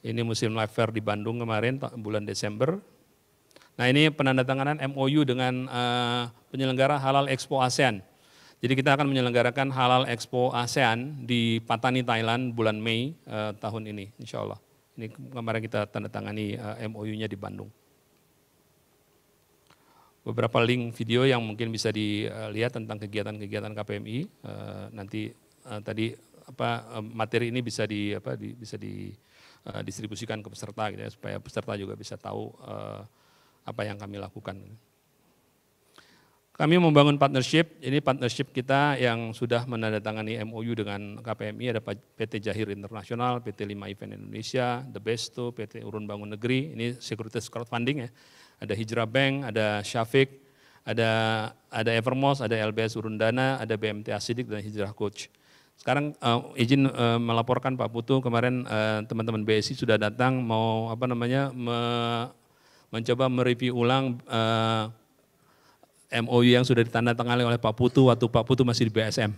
Ini Muslim Life Fair di Bandung kemarin bulan Desember. Nah, ini penandatanganan MOU dengan uh, penyelenggara Halal Expo ASEAN. Jadi kita akan menyelenggarakan Halal Expo ASEAN di Patani, Thailand bulan Mei uh, tahun ini, insya Allah. Ini kemarin kita tanda tangani uh, eh, MOU-nya di Bandung. Beberapa link video yang mungkin bisa dilihat tentang kegiatan-kegiatan KPMI. Eh, nanti tadi apa materi ini bisa di apa di, bisa didistribusikan uh, ke peserta gitu ya supaya peserta juga bisa tahu apa yang kami lakukan. Gitu. Kami membangun partnership, ini partnership kita yang sudah menandatangani MOU dengan KPMI, ada PT Jahir Internasional, PT Lima Event Indonesia, The Besto, PT Urun Bangun Negeri, ini sekuritas crowdfunding ya. Ada Hijrah Bank, ada Syafiq, ada ada Evermos, ada LBS Urun Dana, ada BMT Asidik dan Hijrah Coach. Sekarang uh, izin uh, melaporkan Pak Putu kemarin eh, teman-teman uh, BSI sudah datang mau apa namanya me, mencoba mereview ulang uh, MOU yang sudah ditandatangani oleh Pak Putu waktu Pak Putu masih di BSM.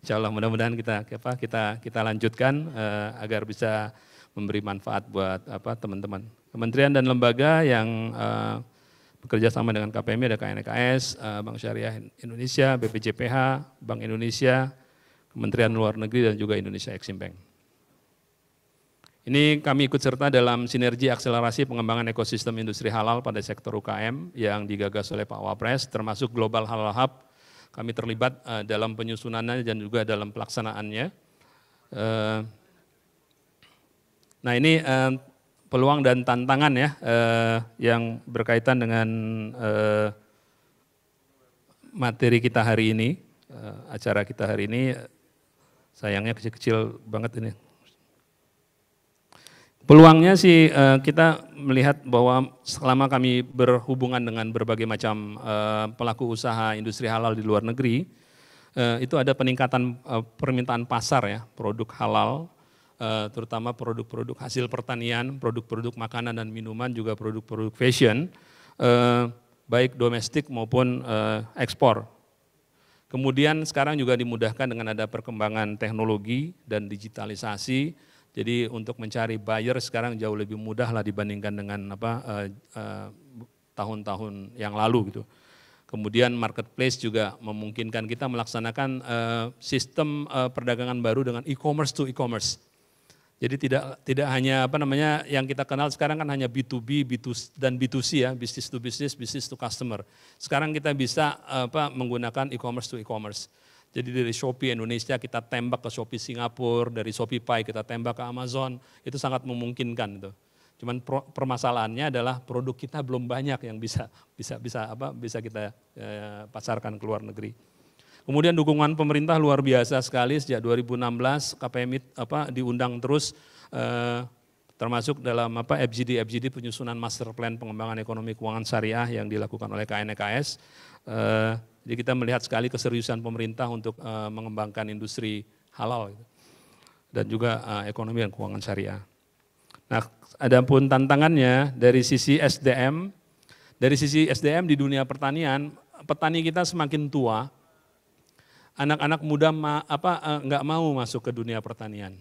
Insya Allah mudah-mudahan kita apa kita kita lanjutkan uh, agar bisa memberi manfaat buat apa teman-teman kementerian dan lembaga yang uh, bekerja sama dengan KPMI ada KNKS, uh, eh, Bank Syariah Indonesia, BPJPH, Bank Indonesia, Kementerian Luar Negeri dan juga Indonesia Exim Bank. Ini kami ikut serta dalam sinergi akselerasi pengembangan ekosistem industri halal pada sektor UKM yang digagas oleh Pak Wapres, termasuk Global Halal Hub. Kami terlibat eh, dalam penyusunannya dan juga dalam pelaksanaannya. Eh, nah ini eh, peluang dan tantangan ya yang berkaitan dengan materi kita hari ini, acara kita hari ini. Sayangnya kecil-kecil banget ini Peluangnya sih eh, kita melihat bahwa selama kami berhubungan dengan berbagai macam eh, pelaku usaha industri halal di luar negeri, eh, itu ada peningkatan permintaan pasar ya produk halal, terutama produk-produk hasil pertanian, produk-produk makanan dan minuman juga produk-produk fashion, baik domestik maupun ekspor. Kemudian sekarang juga dimudahkan dengan ada perkembangan teknologi dan digitalisasi jadi untuk mencari buyer sekarang jauh lebih mudah lah dibandingkan dengan apa tahun-tahun eh, eh, yang lalu gitu. Kemudian marketplace juga memungkinkan kita melaksanakan eh, sistem eh, perdagangan baru dengan e-commerce to e-commerce. Jadi tidak tidak hanya apa namanya yang kita kenal sekarang kan hanya B2B, B2 dan B2C ya, business to business, business to customer. Sekarang kita bisa eh, apa menggunakan e-commerce to e-commerce. Jadi dari Shopee Indonesia kita tembak ke Shopee Singapura, dari Shopee Pay kita tembak ke Amazon, itu sangat memungkinkan itu. Cuman pro, permasalahannya adalah produk kita belum banyak yang bisa bisa bisa apa bisa kita eh, pasarkan ke luar negeri. Kemudian dukungan pemerintah luar biasa sekali sejak 2016 KPMI apa diundang terus eh, termasuk dalam apa FGD FGD penyusunan master plan pengembangan ekonomi keuangan syariah yang dilakukan oleh KNKS. Eh, jadi kita melihat sekali keseriusan pemerintah untuk uh, mengembangkan industri halal gitu. dan juga uh, ekonomi dan keuangan syariah. Nah, ada pun tantangannya dari sisi SDM, dari sisi SDM di dunia pertanian, petani kita semakin tua, anak-anak muda ma, apa eh, nggak mau masuk ke dunia pertanian.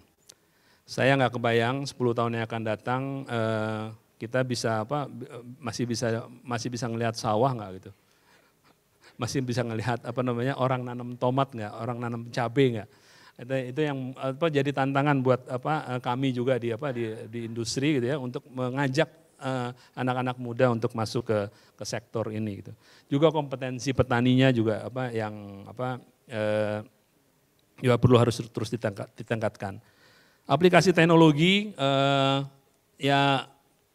Saya nggak kebayang 10 tahun yang akan datang uh, kita bisa apa masih bisa masih bisa ngelihat sawah nggak gitu masih bisa melihat apa namanya orang nanam tomat nggak, orang nanam cabai nggak. Itu, itu yang apa jadi tantangan buat apa eh, kami juga di apa di, di industri gitu ya untuk mengajak eh, anak-anak uh, muda untuk masuk ke ke sektor ini gitu. Juga kompetensi petaninya juga apa yang apa uh, juga perlu harus terus ditingkatkan. Aplikasi teknologi uh, ya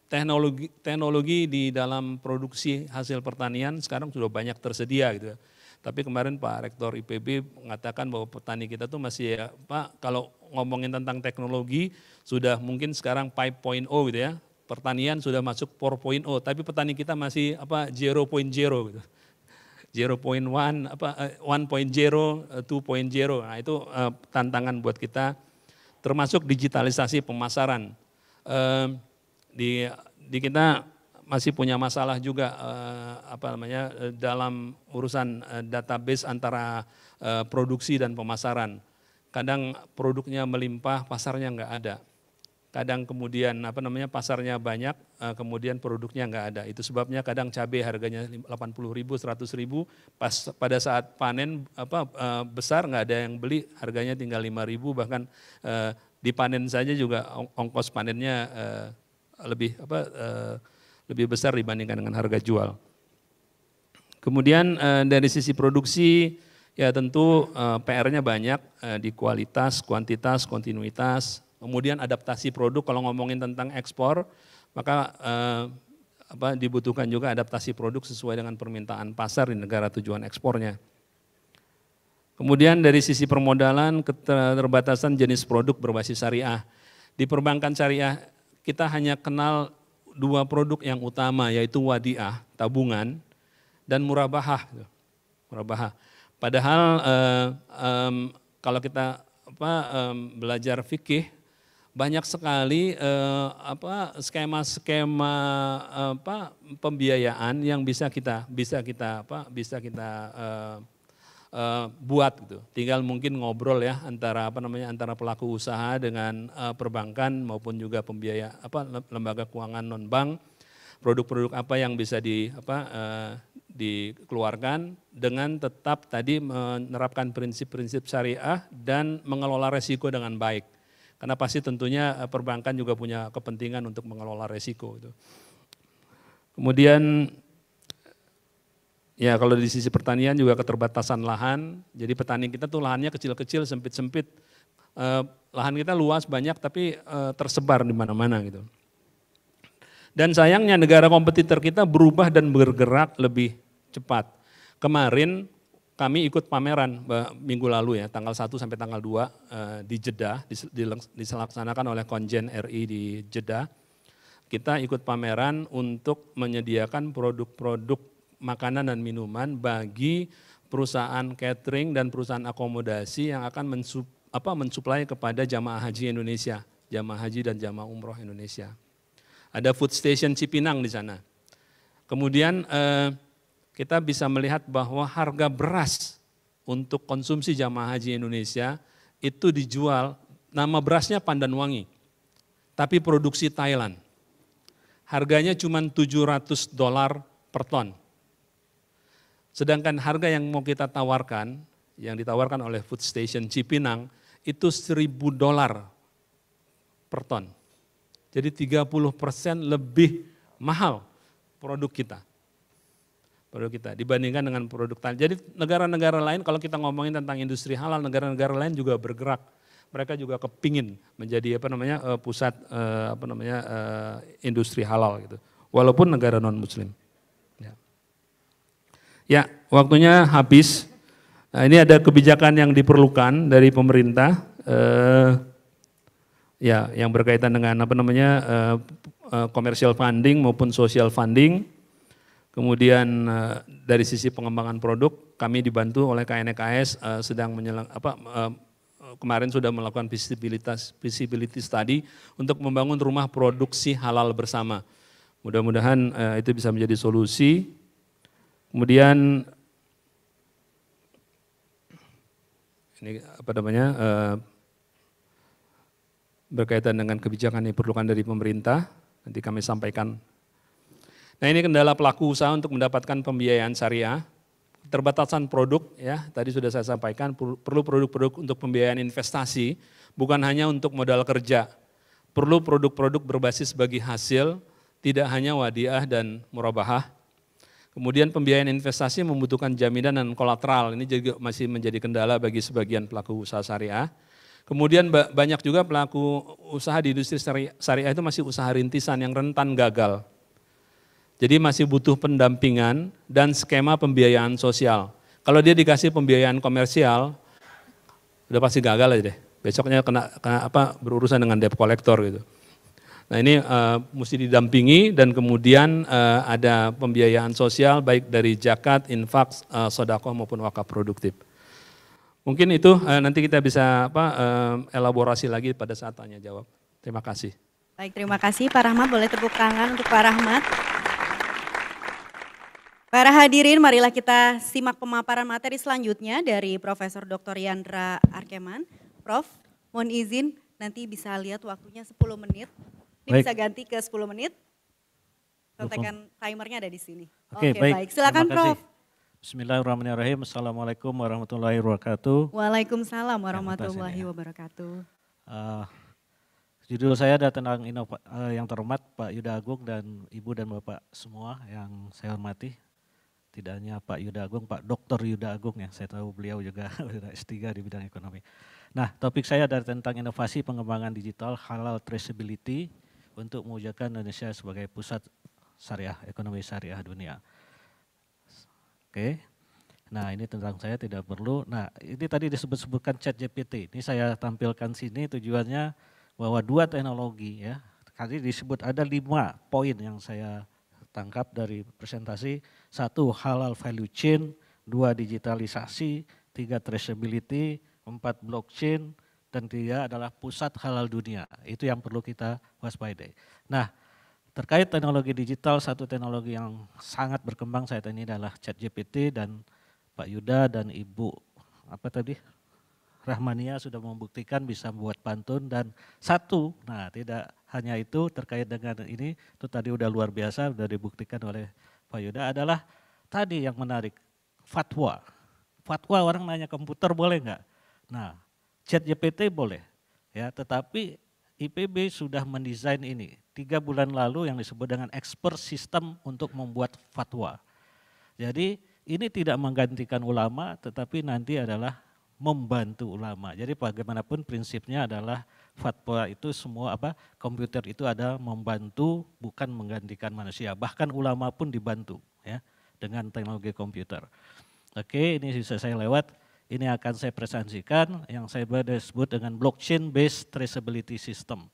teknologi teknologi di dalam produksi hasil pertanian sekarang sudah banyak tersedia gitu. Ya. Tapi kemarin Pak Rektor IPB mengatakan bahwa petani kita tuh masih ya, Pak kalau ngomongin tentang teknologi sudah mungkin sekarang 5.0 gitu ya. Pertanian sudah masuk 4.0, tapi petani kita masih apa 0.0 gitu. 0.1 apa 1.0, eh, 2.0. Eh, nah, itu eh, tantangan buat kita termasuk digitalisasi pemasaran. Eh, di di kita masih punya masalah juga uh, apa namanya eh, dalam urusan eh, database antara uh, produksi dan pemasaran. Kadang produknya melimpah, pasarnya enggak ada. Kadang kemudian apa namanya pasarnya banyak, uh, kemudian produknya enggak ada. Itu sebabnya kadang cabai harganya 80 ribu, 100 ribu, pas pada saat panen apa uh, besar enggak ada yang beli, harganya tinggal 5 ribu bahkan uh, dipanen saja juga ongkos panennya uh, lebih apa uh, lebih besar dibandingkan dengan harga jual. Kemudian uh, dari sisi produksi ya tentu uh, eh, PR-nya banyak uh, di kualitas, kuantitas, kontinuitas, kemudian adaptasi produk kalau ngomongin tentang ekspor maka uh, apa dibutuhkan juga adaptasi produk sesuai dengan permintaan pasar di negara tujuan ekspornya. Kemudian dari sisi permodalan keterbatasan jenis produk berbasis syariah. Di perbankan syariah kita hanya kenal dua produk yang utama yaitu wadiah, tabungan, dan murabahah. Gitu. Murabahah. Padahal eh, eh, kalau kita apa, eh, belajar fikih banyak sekali eh, apa skema-skema apa pembiayaan yang bisa kita bisa kita apa bisa kita eh, Eh, buat gitu. Tinggal mungkin ngobrol ya antara apa namanya antara pelaku usaha dengan uh, perbankan maupun juga pembiaya apa lembaga keuangan non bank produk-produk apa yang bisa di apa uh, dikeluarkan dengan tetap tadi menerapkan prinsip-prinsip syariah dan mengelola resiko dengan baik. Karena pasti tentunya perbankan juga punya kepentingan untuk mengelola resiko itu. Kemudian Ya kalau di sisi pertanian juga keterbatasan lahan, jadi petani kita tuh lahannya kecil-kecil, sempit-sempit. Eh, lahan kita luas banyak tapi eh, tersebar di mana-mana gitu. Dan sayangnya negara kompetitor kita berubah dan bergerak lebih cepat. Kemarin kami ikut pameran minggu lalu ya, tanggal 1 sampai tanggal 2 eh, di Jeddah, diselaksanakan oleh Konjen RI di Jeddah. Kita ikut pameran untuk menyediakan produk-produk makanan dan minuman bagi perusahaan catering dan perusahaan akomodasi yang akan mensup, apa, mensuplai kepada jamaah haji Indonesia, jamaah haji dan jamaah umroh Indonesia. Ada food station Cipinang di sana. Kemudian eh, kita bisa melihat bahwa harga beras untuk konsumsi jamaah haji Indonesia itu dijual nama berasnya pandan wangi, tapi produksi Thailand. Harganya cuma 700 dolar per ton Sedangkan harga yang mau kita tawarkan, yang ditawarkan oleh Food Station Cipinang, itu seribu dolar per ton. Jadi 30 persen lebih mahal produk kita. Produk kita dibandingkan dengan produk tanah Jadi negara-negara lain kalau kita ngomongin tentang industri halal, negara-negara lain juga bergerak. Mereka juga kepingin menjadi apa namanya eh, pusat eh, apa namanya eh, industri halal gitu. Walaupun negara non muslim. Ya, waktunya habis. Nah, ini ada kebijakan yang diperlukan dari pemerintah. Eh, ya, yang berkaitan dengan apa namanya eh, eh commercial funding maupun social funding. Kemudian eh, dari sisi pengembangan produk, kami dibantu oleh KNKS eh, sedang menyelang apa eh, kemarin sudah melakukan visibilitas visibility study untuk membangun rumah produksi halal bersama. Mudah-mudahan eh, itu bisa menjadi solusi Kemudian ini apa namanya uh, berkaitan dengan kebijakan yang diperlukan dari pemerintah nanti kami sampaikan. Nah ini kendala pelaku usaha untuk mendapatkan pembiayaan syariah, terbatasan produk ya tadi sudah saya sampaikan perlu produk-produk untuk pembiayaan investasi bukan hanya untuk modal kerja, perlu produk-produk berbasis bagi hasil tidak hanya wadiah dan murabahah Kemudian pembiayaan investasi membutuhkan jaminan dan kolateral. Ini juga masih menjadi kendala bagi sebagian pelaku usaha syariah. Kemudian banyak juga pelaku usaha di industri syariah itu masih usaha rintisan yang rentan gagal. Jadi masih butuh pendampingan dan skema pembiayaan sosial. Kalau dia dikasih pembiayaan komersial, udah pasti gagal aja deh. Besoknya kena, kena apa berurusan dengan debt collector gitu. Nah ini uh, mesti didampingi dan kemudian uh, ada pembiayaan sosial baik dari Jakat, infak, uh, eh, sodakoh maupun wakaf produktif. Mungkin itu uh, nanti kita bisa apa uh, elaborasi lagi pada saat tanya jawab. Terima kasih. Baik, terima kasih Pak Rahmat. Boleh tepuk tangan untuk Pak Rahmat. Para hadirin, marilah kita simak pemaparan materi selanjutnya dari Profesor Dr. Yandra Arkeman. Prof, mohon izin nanti bisa lihat waktunya 10 menit Nanti baik. bisa ganti ke 10 menit. Contekan timernya ada di sini. Oke, okay, okay, baik. baik. Silakan Prof. Bismillahirrahmanirrahim. Assalamualaikum warahmatullahi wabarakatuh. Waalaikumsalam warahmatullahi ya. wabarakatuh. Uh, judul saya ada tentang inova, uh, eh, yang terhormat Pak Yuda Agung dan Ibu dan Bapak semua yang saya hormati. Tidak hanya Pak Yuda Agung, Pak Dr. Yuda Agung ya. Saya tahu beliau juga S3 di bidang ekonomi. Nah, topik saya ada tentang inovasi pengembangan digital halal traceability untuk mewujudkan Indonesia sebagai pusat syariah, ekonomi syariah dunia. Oke. Nah, ini tentang saya tidak perlu. Nah, ini tadi disebut-sebutkan chat GPT. Ini saya tampilkan sini tujuannya bahwa dua teknologi ya. Tadi disebut ada lima poin yang saya tangkap dari presentasi. Satu, halal value chain. Dua, digitalisasi. Tiga, traceability. Empat, blockchain dan dia adalah pusat halal dunia. Itu yang perlu kita waspadai. Nah, terkait teknologi digital, satu teknologi yang sangat berkembang saat ini adalah chat GPT dan Pak Yuda dan Ibu apa tadi Rahmania sudah membuktikan bisa membuat pantun dan satu, nah tidak hanya itu terkait dengan ini, itu tadi udah luar biasa, sudah dibuktikan oleh Pak Yuda adalah tadi yang menarik, fatwa. Fatwa orang nanya komputer boleh nggak? Nah chat JPT boleh, ya, tetapi IPB sudah mendesain ini tiga bulan lalu yang disebut dengan expert system untuk membuat fatwa. Jadi ini tidak menggantikan ulama, tetapi nanti adalah membantu ulama. Jadi bagaimanapun prinsipnya adalah fatwa itu semua apa komputer itu ada membantu bukan menggantikan manusia. Bahkan ulama pun dibantu ya dengan teknologi komputer. Oke, ini sudah saya lewat ini akan saya presentasikan yang saya sebut dengan blockchain based traceability system.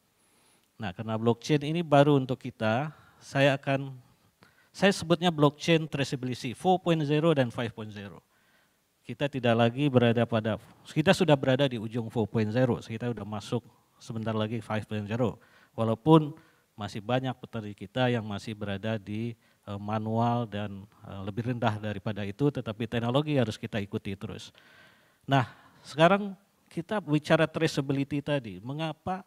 Nah, karena blockchain ini baru untuk kita, saya akan saya sebutnya blockchain traceability 4.0 dan 5.0. Kita tidak lagi berada pada kita sudah berada di ujung 4.0, kita sudah masuk sebentar lagi 5.0. Walaupun masih banyak petani kita yang masih berada di eh, manual dan eh, lebih rendah daripada itu, tetapi teknologi harus kita ikuti terus. Nah, sekarang kita bicara traceability tadi. Mengapa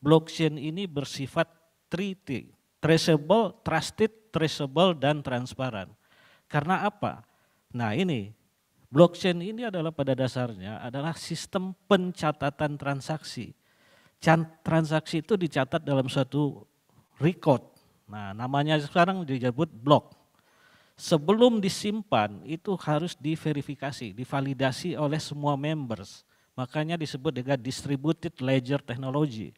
blockchain ini bersifat 3T, traceable, trusted, traceable, dan transparan. Karena apa? Nah ini, blockchain ini adalah pada dasarnya adalah sistem pencatatan transaksi. Transaksi itu dicatat dalam suatu record. Nah namanya sekarang disebut block sebelum disimpan itu harus diverifikasi, divalidasi oleh semua members. Makanya disebut dengan distributed ledger technology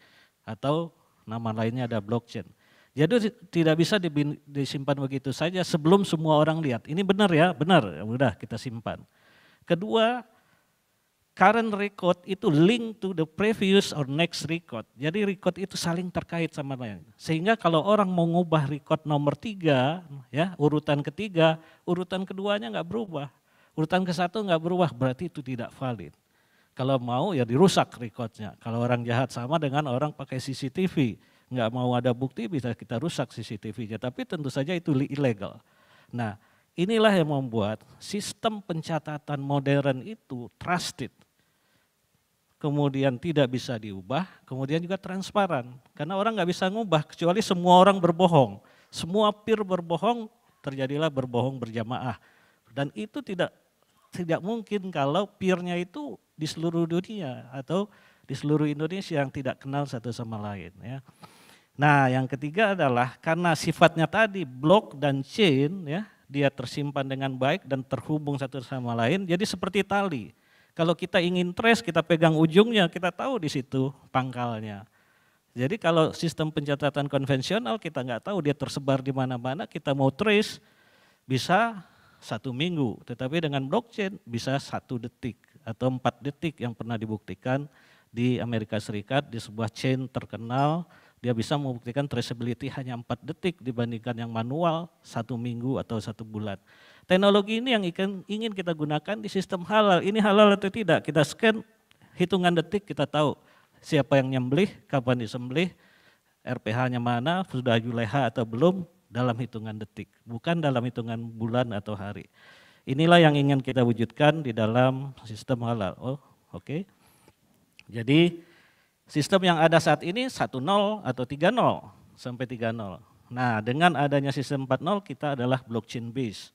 atau nama lainnya ada blockchain. Jadi tidak bisa disimpan begitu saja sebelum semua orang lihat. Ini benar ya, benar, Ya, udah kita simpan. Kedua, current record itu link to the previous or next record. Jadi record itu saling terkait sama lain. Sehingga kalau orang mau ngubah record nomor tiga, ya urutan ketiga, urutan keduanya nggak berubah. Urutan ke satu nggak berubah, berarti itu tidak valid. Kalau mau ya dirusak recordnya. Kalau orang jahat sama dengan orang pakai CCTV. Nggak mau ada bukti bisa kita rusak CCTV-nya. Tapi tentu saja itu ilegal. Nah inilah yang membuat sistem pencatatan modern itu trusted kemudian tidak bisa diubah, kemudian juga transparan. Karena orang nggak bisa ngubah kecuali semua orang berbohong. Semua peer berbohong, terjadilah berbohong berjamaah. Dan itu tidak tidak mungkin kalau peernya itu di seluruh dunia atau di seluruh Indonesia yang tidak kenal satu sama lain. Ya. Nah yang ketiga adalah karena sifatnya tadi blok dan chain ya, dia tersimpan dengan baik dan terhubung satu sama lain, jadi seperti tali kalau kita ingin trace, kita pegang ujungnya, kita tahu di situ pangkalnya. Jadi kalau sistem pencatatan konvensional kita nggak tahu dia tersebar di mana-mana, kita mau trace bisa satu minggu. Tetapi dengan blockchain bisa satu detik atau empat detik yang pernah dibuktikan di Amerika Serikat di sebuah chain terkenal dia bisa membuktikan traceability hanya empat detik dibandingkan yang manual satu minggu atau satu bulan. Teknologi ini yang ingin kita gunakan di sistem halal. Ini halal atau tidak? Kita scan, hitungan detik kita tahu siapa yang nyembelih, kapan disembelih, RPH-nya mana, sudah juleha atau belum, dalam hitungan detik. Bukan dalam hitungan bulan atau hari. Inilah yang ingin kita wujudkan di dalam sistem halal. Oh, oke. Okay. Jadi sistem yang ada saat ini satu nol atau tiga nol sampai tiga nol Nah dengan adanya sistem 4.0 kita adalah blockchain base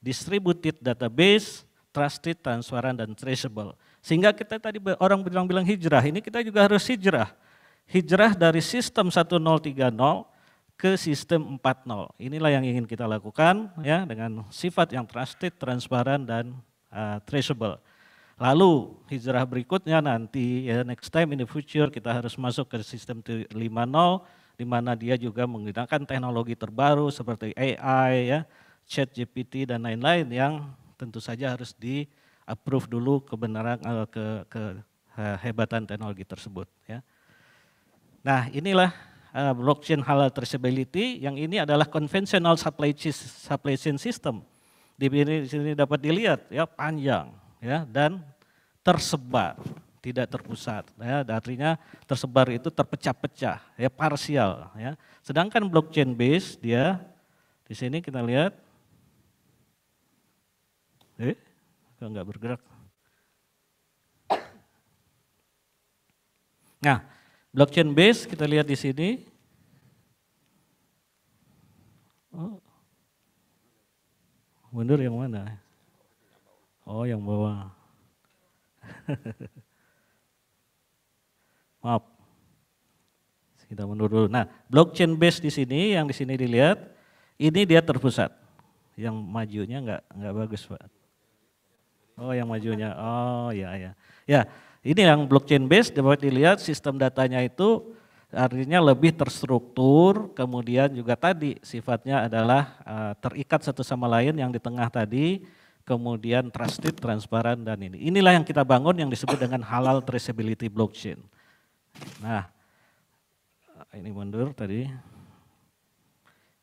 distributed database, trusted, transparan, dan traceable. Sehingga kita tadi orang bilang-bilang hijrah, ini kita juga harus hijrah. Hijrah dari sistem 1030 ke sistem 40. Inilah yang ingin kita lakukan ya dengan sifat yang trusted, transparan, dan uh, traceable. Lalu hijrah berikutnya nanti ya next time in the future kita harus masuk ke sistem 50 di mana dia juga menggunakan teknologi terbaru seperti AI ya, chat GPT dan lain-lain yang tentu saja harus di approve dulu kebenaran eh, ke, kehebatan eh, teknologi tersebut ya. Nah, inilah uh, blockchain halal traceability yang ini adalah conventional supply chain, supply chain system. Di sini dapat dilihat ya panjang ya dan tersebar, tidak terpusat. Ya, artinya tersebar itu terpecah-pecah, ya parsial ya. Sedangkan blockchain base dia di sini kita lihat Eh, nggak bergerak. Nah, blockchain base kita lihat di sini. Oh. Mundur yang mana? Oh, yang bawah. Maaf. Kita mundur dulu. Nah, blockchain base di sini yang di sini dilihat ini dia terpusat. Yang majunya nggak nggak bagus, Pak. Oh, yang majunya. Oh, ya ya. Ya, ini yang blockchain based dapat dilihat sistem datanya itu artinya lebih terstruktur, kemudian juga tadi sifatnya adalah eh, terikat satu sama lain yang di tengah tadi, kemudian trusted, transparan dan ini. Inilah yang kita bangun yang disebut dengan halal traceability blockchain. Nah, ini mundur tadi.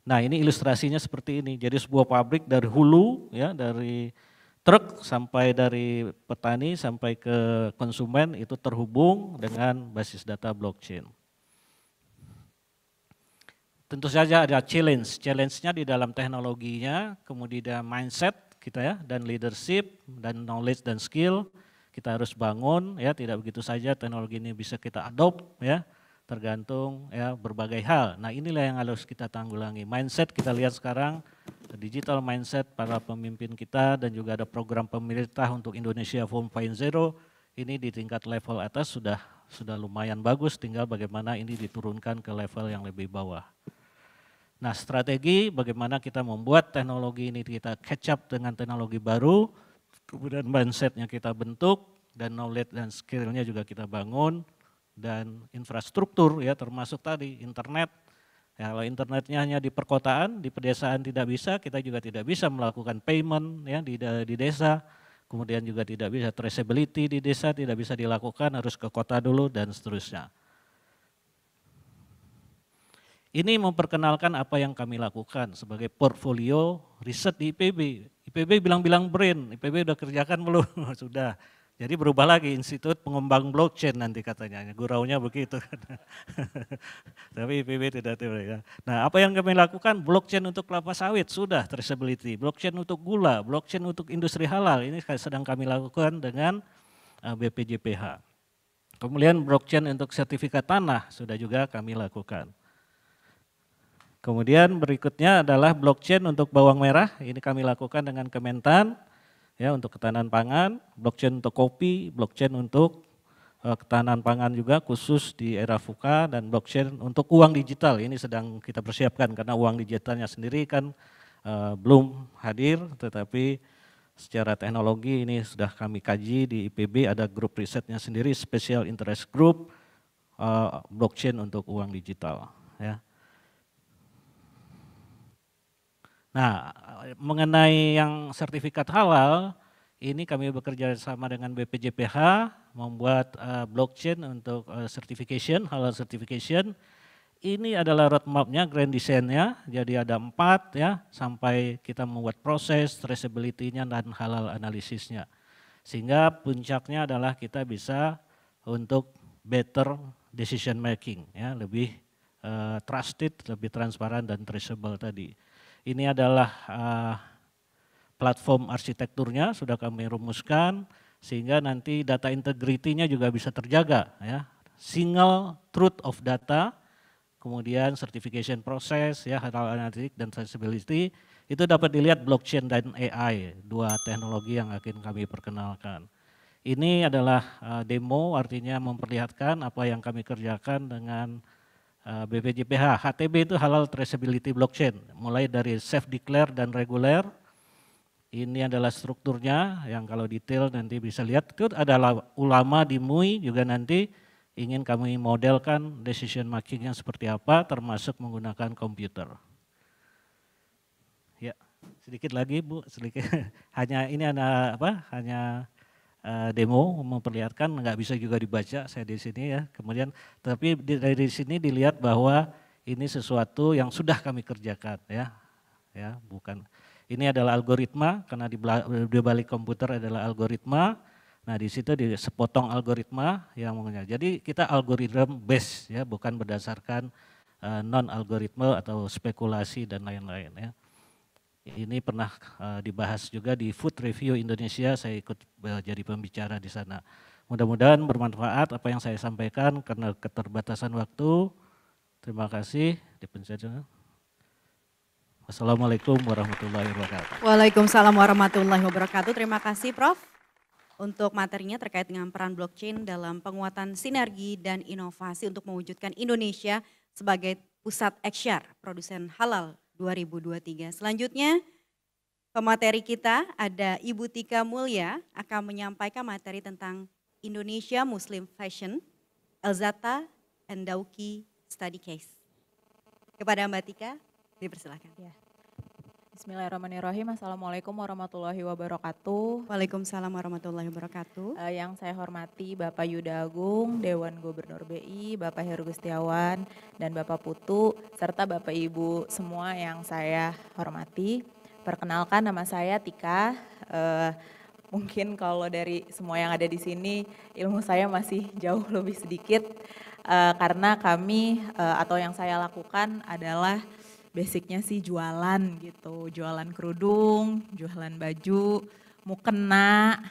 Nah, ini ilustrasinya seperti ini. Jadi sebuah pabrik dari hulu ya, dari truk sampai dari petani sampai ke konsumen itu terhubung dengan basis data blockchain. Tentu saja ada challenge, challenge-nya di dalam teknologinya, kemudian mindset kita ya, dan leadership, dan knowledge dan skill kita harus bangun ya, tidak begitu saja teknologi ini bisa kita adopt ya tergantung ya berbagai hal. Nah inilah yang harus kita tanggulangi. Mindset kita lihat sekarang, digital mindset para pemimpin kita dan juga ada program pemerintah untuk Indonesia Form ini di tingkat level atas sudah sudah lumayan bagus, tinggal bagaimana ini diturunkan ke level yang lebih bawah. Nah strategi bagaimana kita membuat teknologi ini kita catch up dengan teknologi baru, kemudian mindsetnya kita bentuk, dan knowledge dan skillnya juga kita bangun, dan infrastruktur ya termasuk tadi internet. Ya, kalau internetnya hanya di perkotaan, di pedesaan tidak bisa, kita juga tidak bisa melakukan payment ya di, di desa. Kemudian juga tidak bisa traceability di desa, tidak bisa dilakukan, harus ke kota dulu dan seterusnya. Ini memperkenalkan apa yang kami lakukan sebagai portfolio riset di IPB. IPB bilang-bilang brain, IPB sudah kerjakan belum? Sudah. Jadi berubah lagi institut pengembang blockchain nanti katanya, guraunya begitu. Tapi IPB tidak tiba ya. Nah apa yang kami lakukan blockchain untuk kelapa sawit sudah traceability, blockchain untuk gula, blockchain untuk industri halal ini sedang kami lakukan dengan BPJPH. Eh, Kemudian blockchain untuk sertifikat tanah sudah juga kami lakukan. Kemudian berikutnya adalah blockchain untuk bawang merah, ini kami lakukan dengan Kementan, ya untuk ketahanan pangan, blockchain untuk kopi, blockchain untuk eh, ketahanan pangan juga khusus di era VUCA dan blockchain untuk uang digital ini sedang kita persiapkan karena uang digitalnya sendiri kan uh, belum hadir tetapi secara teknologi ini sudah kami kaji di IPB ada grup risetnya sendiri special interest group uh, blockchain untuk uang digital. Nah, mengenai yang sertifikat halal, ini kami bekerja sama dengan BPJPH membuat uh, blockchain untuk uh, certification, halal certification. Ini adalah roadmapnya, grand design jadi ada empat ya, sampai kita membuat proses, traceability-nya dan halal analisisnya. Sehingga puncaknya adalah kita bisa untuk better decision making, ya, lebih uh, trusted, lebih transparan dan traceable tadi. Ini adalah uh, platform arsitekturnya sudah kami rumuskan sehingga nanti data integritinya juga bisa terjaga ya. Single truth of data, kemudian certification process ya hal analitik dan traceability itu dapat dilihat blockchain dan AI, dua teknologi yang akan kami perkenalkan. Ini adalah uh, demo artinya memperlihatkan apa yang kami kerjakan dengan Eh, BPJPH, HTB itu halal traceability blockchain, mulai dari safe declare dan reguler. Ini adalah strukturnya yang kalau detail nanti bisa lihat. Itu adalah ulama di MUI juga nanti ingin kami modelkan decision makingnya seperti apa termasuk menggunakan komputer. Ya, sedikit lagi Bu, sedikit. Hanya ini ada apa? Hanya uh, demo memperlihatkan nggak bisa juga dibaca saya di sini ya. Kemudian tapi dari sini dilihat bahwa ini sesuatu yang sudah kami kerjakan ya. Ya, bukan ini adalah algoritma karena di, balik komputer adalah algoritma. Nah, di situ di sepotong algoritma yang mengenal. Jadi kita algoritma base ya, bukan berdasarkan uh, eh, non algoritma atau spekulasi dan lain-lain ya ini pernah uh, dibahas juga di Food Review Indonesia, saya ikut eh, jadi pembicara di sana. Mudah-mudahan bermanfaat apa yang saya sampaikan karena keterbatasan waktu. Terima kasih. Wassalamualaikum warahmatullahi wabarakatuh. Waalaikumsalam warahmatullahi wabarakatuh. Terima kasih Prof. Untuk materinya terkait dengan peran blockchain dalam penguatan sinergi dan inovasi untuk mewujudkan Indonesia sebagai pusat eksyar, produsen halal 2023. Selanjutnya pemateri kita ada Ibu Tika Mulya akan menyampaikan materi tentang Indonesia Muslim Fashion, Elzata and Dauki Study Case. Kepada Mbak Tika, dipersilakan. Ya. Bismillahirrahmanirrahim. Assalamualaikum warahmatullahi wabarakatuh. Waalaikumsalam warahmatullahi wabarakatuh. Uh, yang saya hormati Bapak Yuda Agung, Dewan Gubernur BI, Bapak Heru Gustiawan, dan Bapak Putu, serta Bapak Ibu semua yang saya hormati. Perkenalkan nama saya Tika. Uh, mungkin kalau dari semua yang ada di sini ilmu saya masih jauh lebih sedikit uh, karena kami uh, atau yang saya lakukan adalah basicnya sih jualan gitu, jualan kerudung, jualan baju, mukena,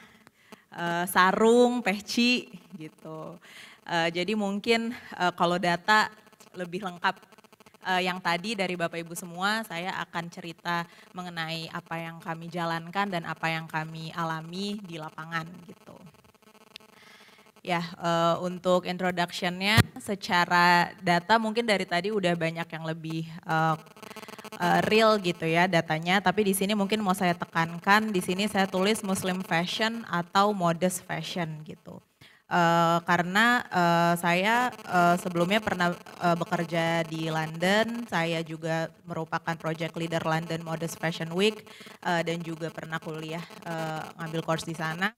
eh, sarung, peci gitu. Eh, jadi mungkin eh, kalau data lebih lengkap yang tadi dari Bapak Ibu semua, saya akan cerita mengenai apa yang kami jalankan dan apa yang kami alami di lapangan gitu. Ya, uh, untuk introductionnya secara data mungkin dari tadi udah banyak yang lebih uh, real gitu ya datanya, tapi di sini mungkin mau saya tekankan, di sini saya tulis Muslim fashion atau modest fashion gitu. Uh, karena uh, saya uh, sebelumnya pernah uh, bekerja di London, saya juga merupakan project leader London Modest Fashion Week uh, dan juga pernah kuliah uh, ngambil course di sana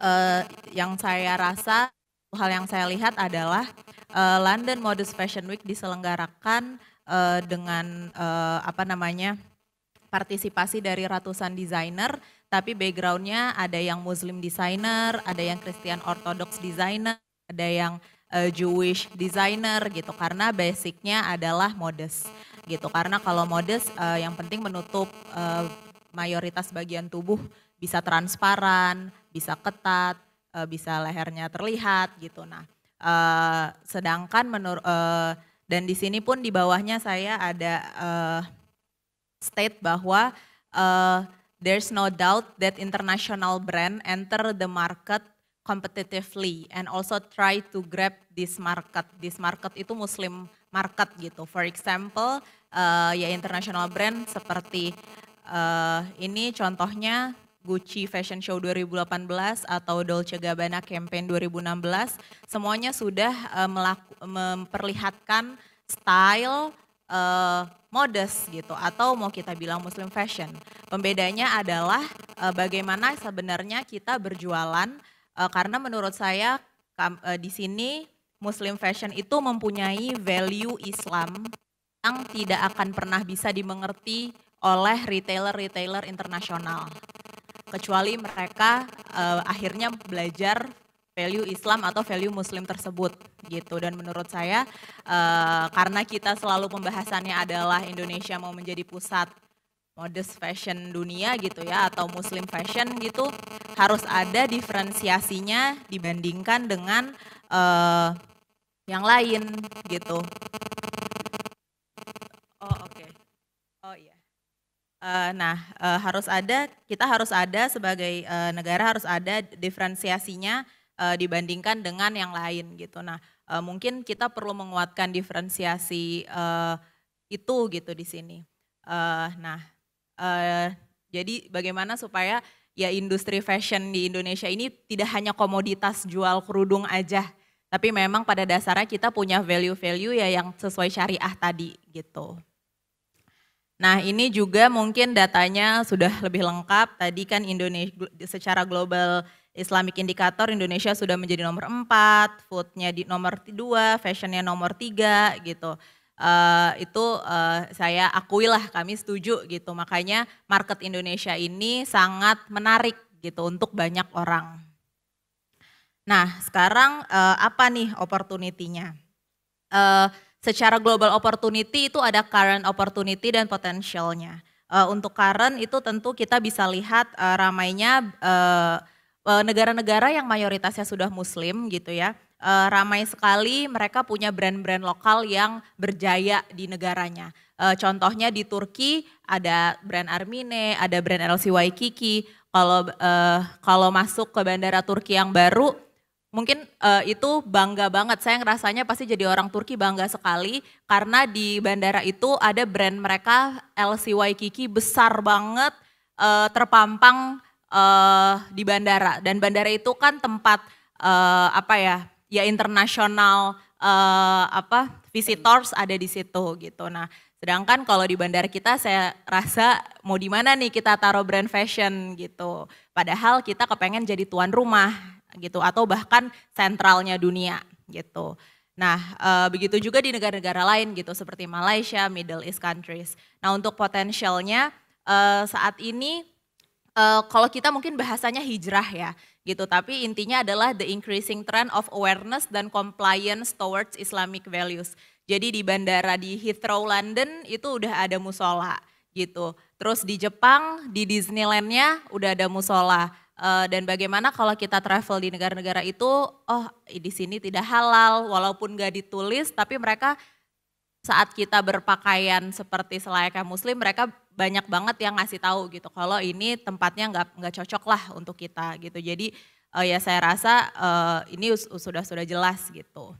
uh, yang saya rasa hal yang saya lihat adalah uh, London Modus Fashion Week diselenggarakan uh, dengan uh, apa namanya partisipasi dari ratusan desainer, tapi backgroundnya ada yang Muslim desainer, ada yang Christian Orthodox desainer, ada yang uh, Jewish desainer gitu, karena basicnya adalah modus gitu. Karena kalau modus uh, yang penting menutup uh, mayoritas bagian tubuh bisa transparan, bisa ketat, uh, bisa lehernya terlihat gitu. Nah, uh, sedangkan menurut uh, eh, dan di sini pun di bawahnya saya ada uh, state bahwa uh, there's no doubt that international brand enter the market competitively and also try to grab this market. This market itu muslim market gitu. For example, uh, ya international brand seperti uh, ini contohnya Gucci Fashion Show 2018 atau Dolce Gabbana Campaign 2016, semuanya sudah uh, memperlihatkan style uh, modest gitu atau mau kita bilang muslim fashion. Pembedanya adalah uh, bagaimana sebenarnya kita berjualan uh, karena menurut saya uh, di sini muslim fashion itu mempunyai value Islam yang tidak akan pernah bisa dimengerti oleh retailer-retailer internasional kecuali mereka uh, akhirnya belajar value Islam atau value Muslim tersebut gitu. Dan menurut saya uh, karena kita selalu pembahasannya adalah Indonesia mau menjadi pusat modest fashion dunia gitu ya atau Muslim fashion gitu harus ada diferensiasinya dibandingkan dengan uh, yang lain gitu. Oh oke. Okay. Oh iya. Uh, nah, uh, harus ada, kita harus ada sebagai uh, negara harus ada diferensiasinya uh, dibandingkan dengan yang lain gitu. Nah, uh, mungkin kita perlu menguatkan diferensiasi uh, itu gitu di sini. Uh, nah, uh, jadi bagaimana supaya ya industri fashion di Indonesia ini tidak hanya komoditas jual kerudung aja, tapi memang pada dasarnya kita punya value-value ya yang sesuai syariah tadi gitu. Nah ini juga mungkin datanya sudah lebih lengkap. Tadi kan Indonesia secara global Islamic Indicator Indonesia sudah menjadi nomor 4, foodnya di nomor 2, fashionnya nomor 3 gitu. Uh, itu uh, saya akui lah kami setuju gitu. Makanya market Indonesia ini sangat menarik gitu untuk banyak orang. Nah sekarang uh, apa nih opportunity-nya? Uh, secara global opportunity itu ada current opportunity dan potensialnya. Uh, eh, untuk current itu tentu kita bisa lihat uh, ramainya eh, negara-negara uh, yang mayoritasnya sudah muslim gitu ya. Uh, ramai sekali mereka punya brand-brand lokal yang berjaya di negaranya. Uh, contohnya di Turki ada brand Armine, ada brand LCY Waikiki. Kalau uh, kalau masuk ke bandara Turki yang baru mungkin uh, itu bangga banget. Saya ngerasanya pasti jadi orang Turki bangga sekali karena di bandara itu ada brand mereka LCY Kiki besar banget uh, terpampang uh, di bandara dan bandara itu kan tempat uh, apa ya ya internasional uh, apa visitors ada di situ gitu. Nah Sedangkan kalau di bandara kita saya rasa mau di mana nih kita taruh brand fashion gitu. Padahal kita kepengen jadi tuan rumah gitu atau bahkan sentralnya dunia gitu. Nah, e, begitu juga di negara-negara lain gitu seperti Malaysia, Middle East countries. Nah, untuk potensialnya e, saat ini e, kalau kita mungkin bahasanya hijrah ya gitu, tapi intinya adalah the increasing trend of awareness dan compliance towards Islamic values. Jadi di bandara di Heathrow London itu udah ada musola gitu. Terus di Jepang di Disneylandnya udah ada musola. Uh, dan bagaimana kalau kita travel di negara-negara itu, oh di sini tidak halal, walaupun gak ditulis, tapi mereka saat kita berpakaian seperti selayaknya muslim, mereka banyak banget yang ngasih tahu gitu, kalau ini tempatnya nggak nggak cocok lah untuk kita gitu. Jadi uh, ya saya rasa uh, ini sudah sudah jelas gitu.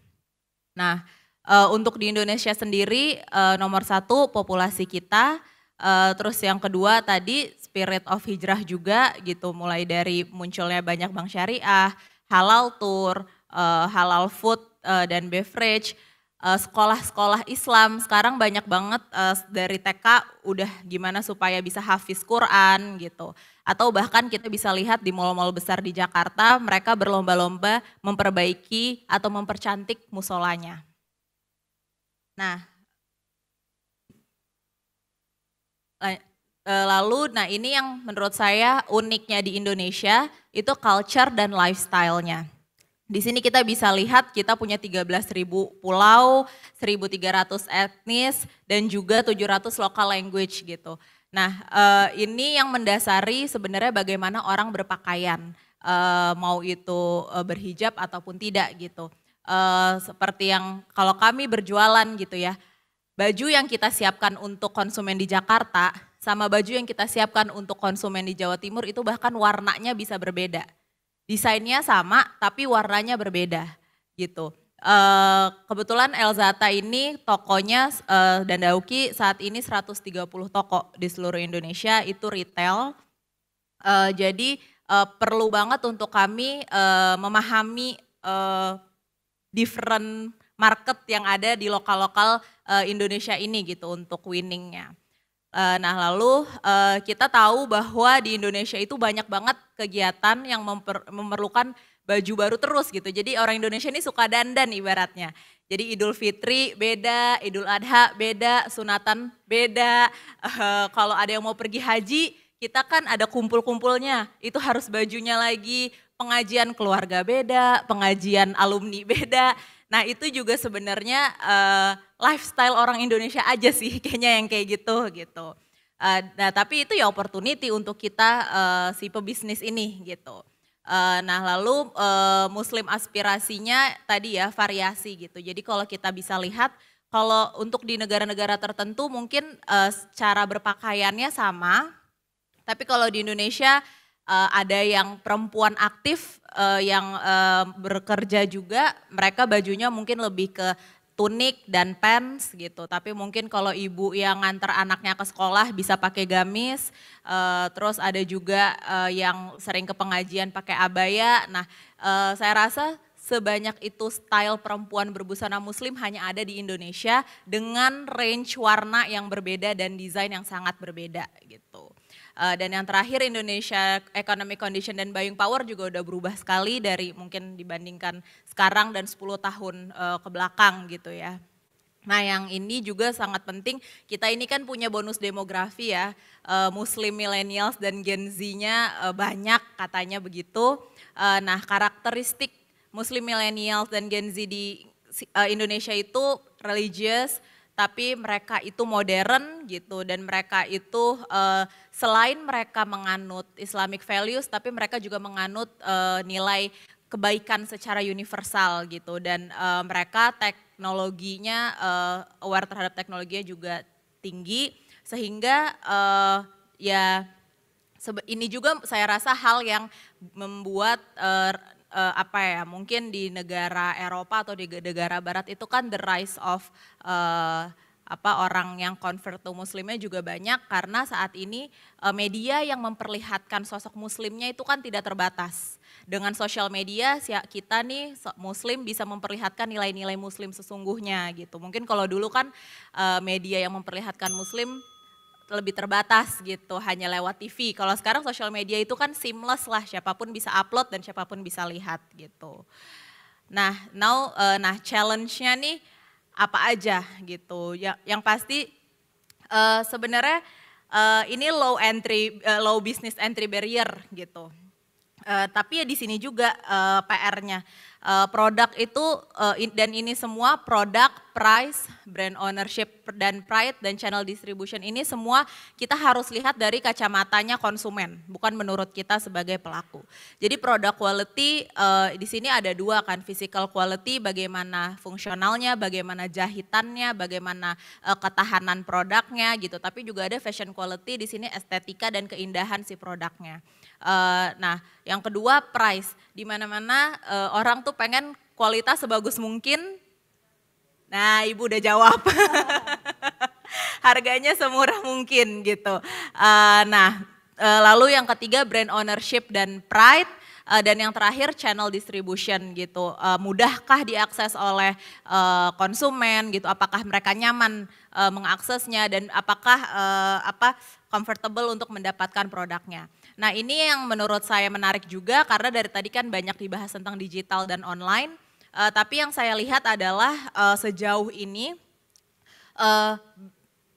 Nah uh, untuk di Indonesia sendiri uh, nomor satu populasi kita, uh, terus yang kedua tadi spirit of hijrah juga gitu mulai dari munculnya banyak bank syariah, halal tour, uh, halal food uh, dan beverage, eh, sekolah-sekolah Islam sekarang banyak banget uh, dari TK udah gimana supaya bisa hafiz Quran gitu. Atau bahkan kita bisa lihat di mal-mal besar di Jakarta mereka berlomba-lomba memperbaiki atau mempercantik musolanya. Nah, Eh, lalu, nah ini yang menurut saya uniknya di Indonesia itu culture dan lifestyle-nya. Di sini kita bisa lihat kita punya 13.000 pulau, 1.300 etnis, dan juga 700 local language gitu. Nah eh, ini yang mendasari sebenarnya bagaimana orang berpakaian, eh, mau itu berhijab ataupun tidak gitu. Seperti yang kalau kami berjualan gitu ya, baju yang kita siapkan untuk konsumen di Jakarta sama baju yang kita siapkan untuk konsumen di Jawa Timur itu bahkan warnanya bisa berbeda. Desainnya sama tapi warnanya berbeda gitu. Uh, kebetulan Elzata ini tokonya uh, dan Dauki saat ini 130 toko di seluruh Indonesia itu retail. Uh, jadi uh, perlu banget untuk kami uh, memahami uh, different market yang ada di lokal-lokal uh, Indonesia ini gitu untuk winningnya. Uh, nah lalu uh, kita tahu bahwa di Indonesia itu banyak banget kegiatan yang memper, memerlukan baju baru terus gitu. Jadi orang Indonesia ini suka dandan ibaratnya. Jadi Idul Fitri beda, Idul Adha beda, sunatan beda. Uh, kalau ada yang mau pergi haji, kita kan ada kumpul-kumpulnya. Itu harus bajunya lagi, pengajian keluarga beda, pengajian alumni beda. Nah itu juga sebenarnya uh, lifestyle orang Indonesia aja sih kayaknya yang kayak gitu gitu. Uh, nah tapi itu ya opportunity untuk kita uh, si pebisnis ini gitu. Uh, nah lalu uh, Muslim aspirasinya tadi ya variasi gitu. Jadi kalau kita bisa lihat kalau untuk di negara-negara tertentu mungkin uh, cara berpakaiannya sama, tapi kalau di Indonesia uh, ada yang perempuan aktif uh, yang uh, bekerja juga mereka bajunya mungkin lebih ke tunik dan pants gitu. Tapi mungkin kalau ibu yang nganter anaknya ke sekolah bisa pakai gamis. Uh, terus ada juga uh, yang sering ke pengajian pakai abaya. Nah, uh, saya rasa sebanyak itu style perempuan berbusana muslim hanya ada di Indonesia dengan range warna yang berbeda dan desain yang sangat berbeda gitu. Uh, dan yang terakhir Indonesia Economic Condition dan Buying Power juga udah berubah sekali dari mungkin dibandingkan sekarang dan 10 tahun uh, ke belakang gitu ya. Nah yang ini juga sangat penting, kita ini kan punya bonus demografi ya, eh, muslim millennials dan gen Z-nya banyak katanya begitu. nah karakteristik muslim millennials dan gen Z di Indonesia itu religious, tapi mereka itu modern gitu dan mereka itu uh, selain mereka menganut Islamic values tapi mereka juga menganut uh, nilai kebaikan secara universal gitu dan uh, mereka teknologinya uh, aware terhadap teknologinya juga tinggi sehingga uh, ya ini juga saya rasa hal yang membuat uh, uh, apa ya mungkin di negara Eropa atau di negara Barat itu kan the rise of uh, apa orang yang convert to muslimnya juga banyak karena saat ini uh, media yang memperlihatkan sosok muslimnya itu kan tidak terbatas. Dengan sosial media kita nih muslim bisa memperlihatkan nilai-nilai muslim sesungguhnya gitu. Mungkin kalau dulu kan uh, media yang memperlihatkan muslim lebih terbatas gitu, hanya lewat TV. Kalau sekarang sosial media itu kan seamless lah, siapapun bisa upload dan siapapun bisa lihat gitu. Nah, now uh, nah challenge-nya nih apa aja gitu. Ya yang pasti uh, sebenarnya uh, ini low entry uh, low business entry barrier gitu. Uh, tapi ya di sini juga uh, PR-nya Uh, produk itu uh, in, dan ini semua produk, price, brand ownership dan pride dan channel distribution ini semua kita harus lihat dari kacamatanya konsumen, bukan menurut kita sebagai pelaku. Jadi produk quality uh, di sini ada dua kan, physical quality bagaimana fungsionalnya, bagaimana jahitannya, bagaimana uh, ketahanan produknya gitu. Tapi juga ada fashion quality di sini estetika dan keindahan si produknya. Eh, nah, yang kedua price, di mana-mana uh, orang tuh pengen kualitas sebagus mungkin. Nah, ibu udah jawab. Harganya semurah mungkin gitu. Uh, nah, uh, lalu yang ketiga brand ownership dan pride dan yang terakhir channel distribution gitu. mudahkah diakses oleh konsumen gitu? Apakah mereka nyaman mengaksesnya dan apakah apa comfortable untuk mendapatkan produknya? Nah ini yang menurut saya menarik juga karena dari tadi kan banyak dibahas tentang digital dan online. Uh, tapi yang saya lihat adalah uh, sejauh ini uh,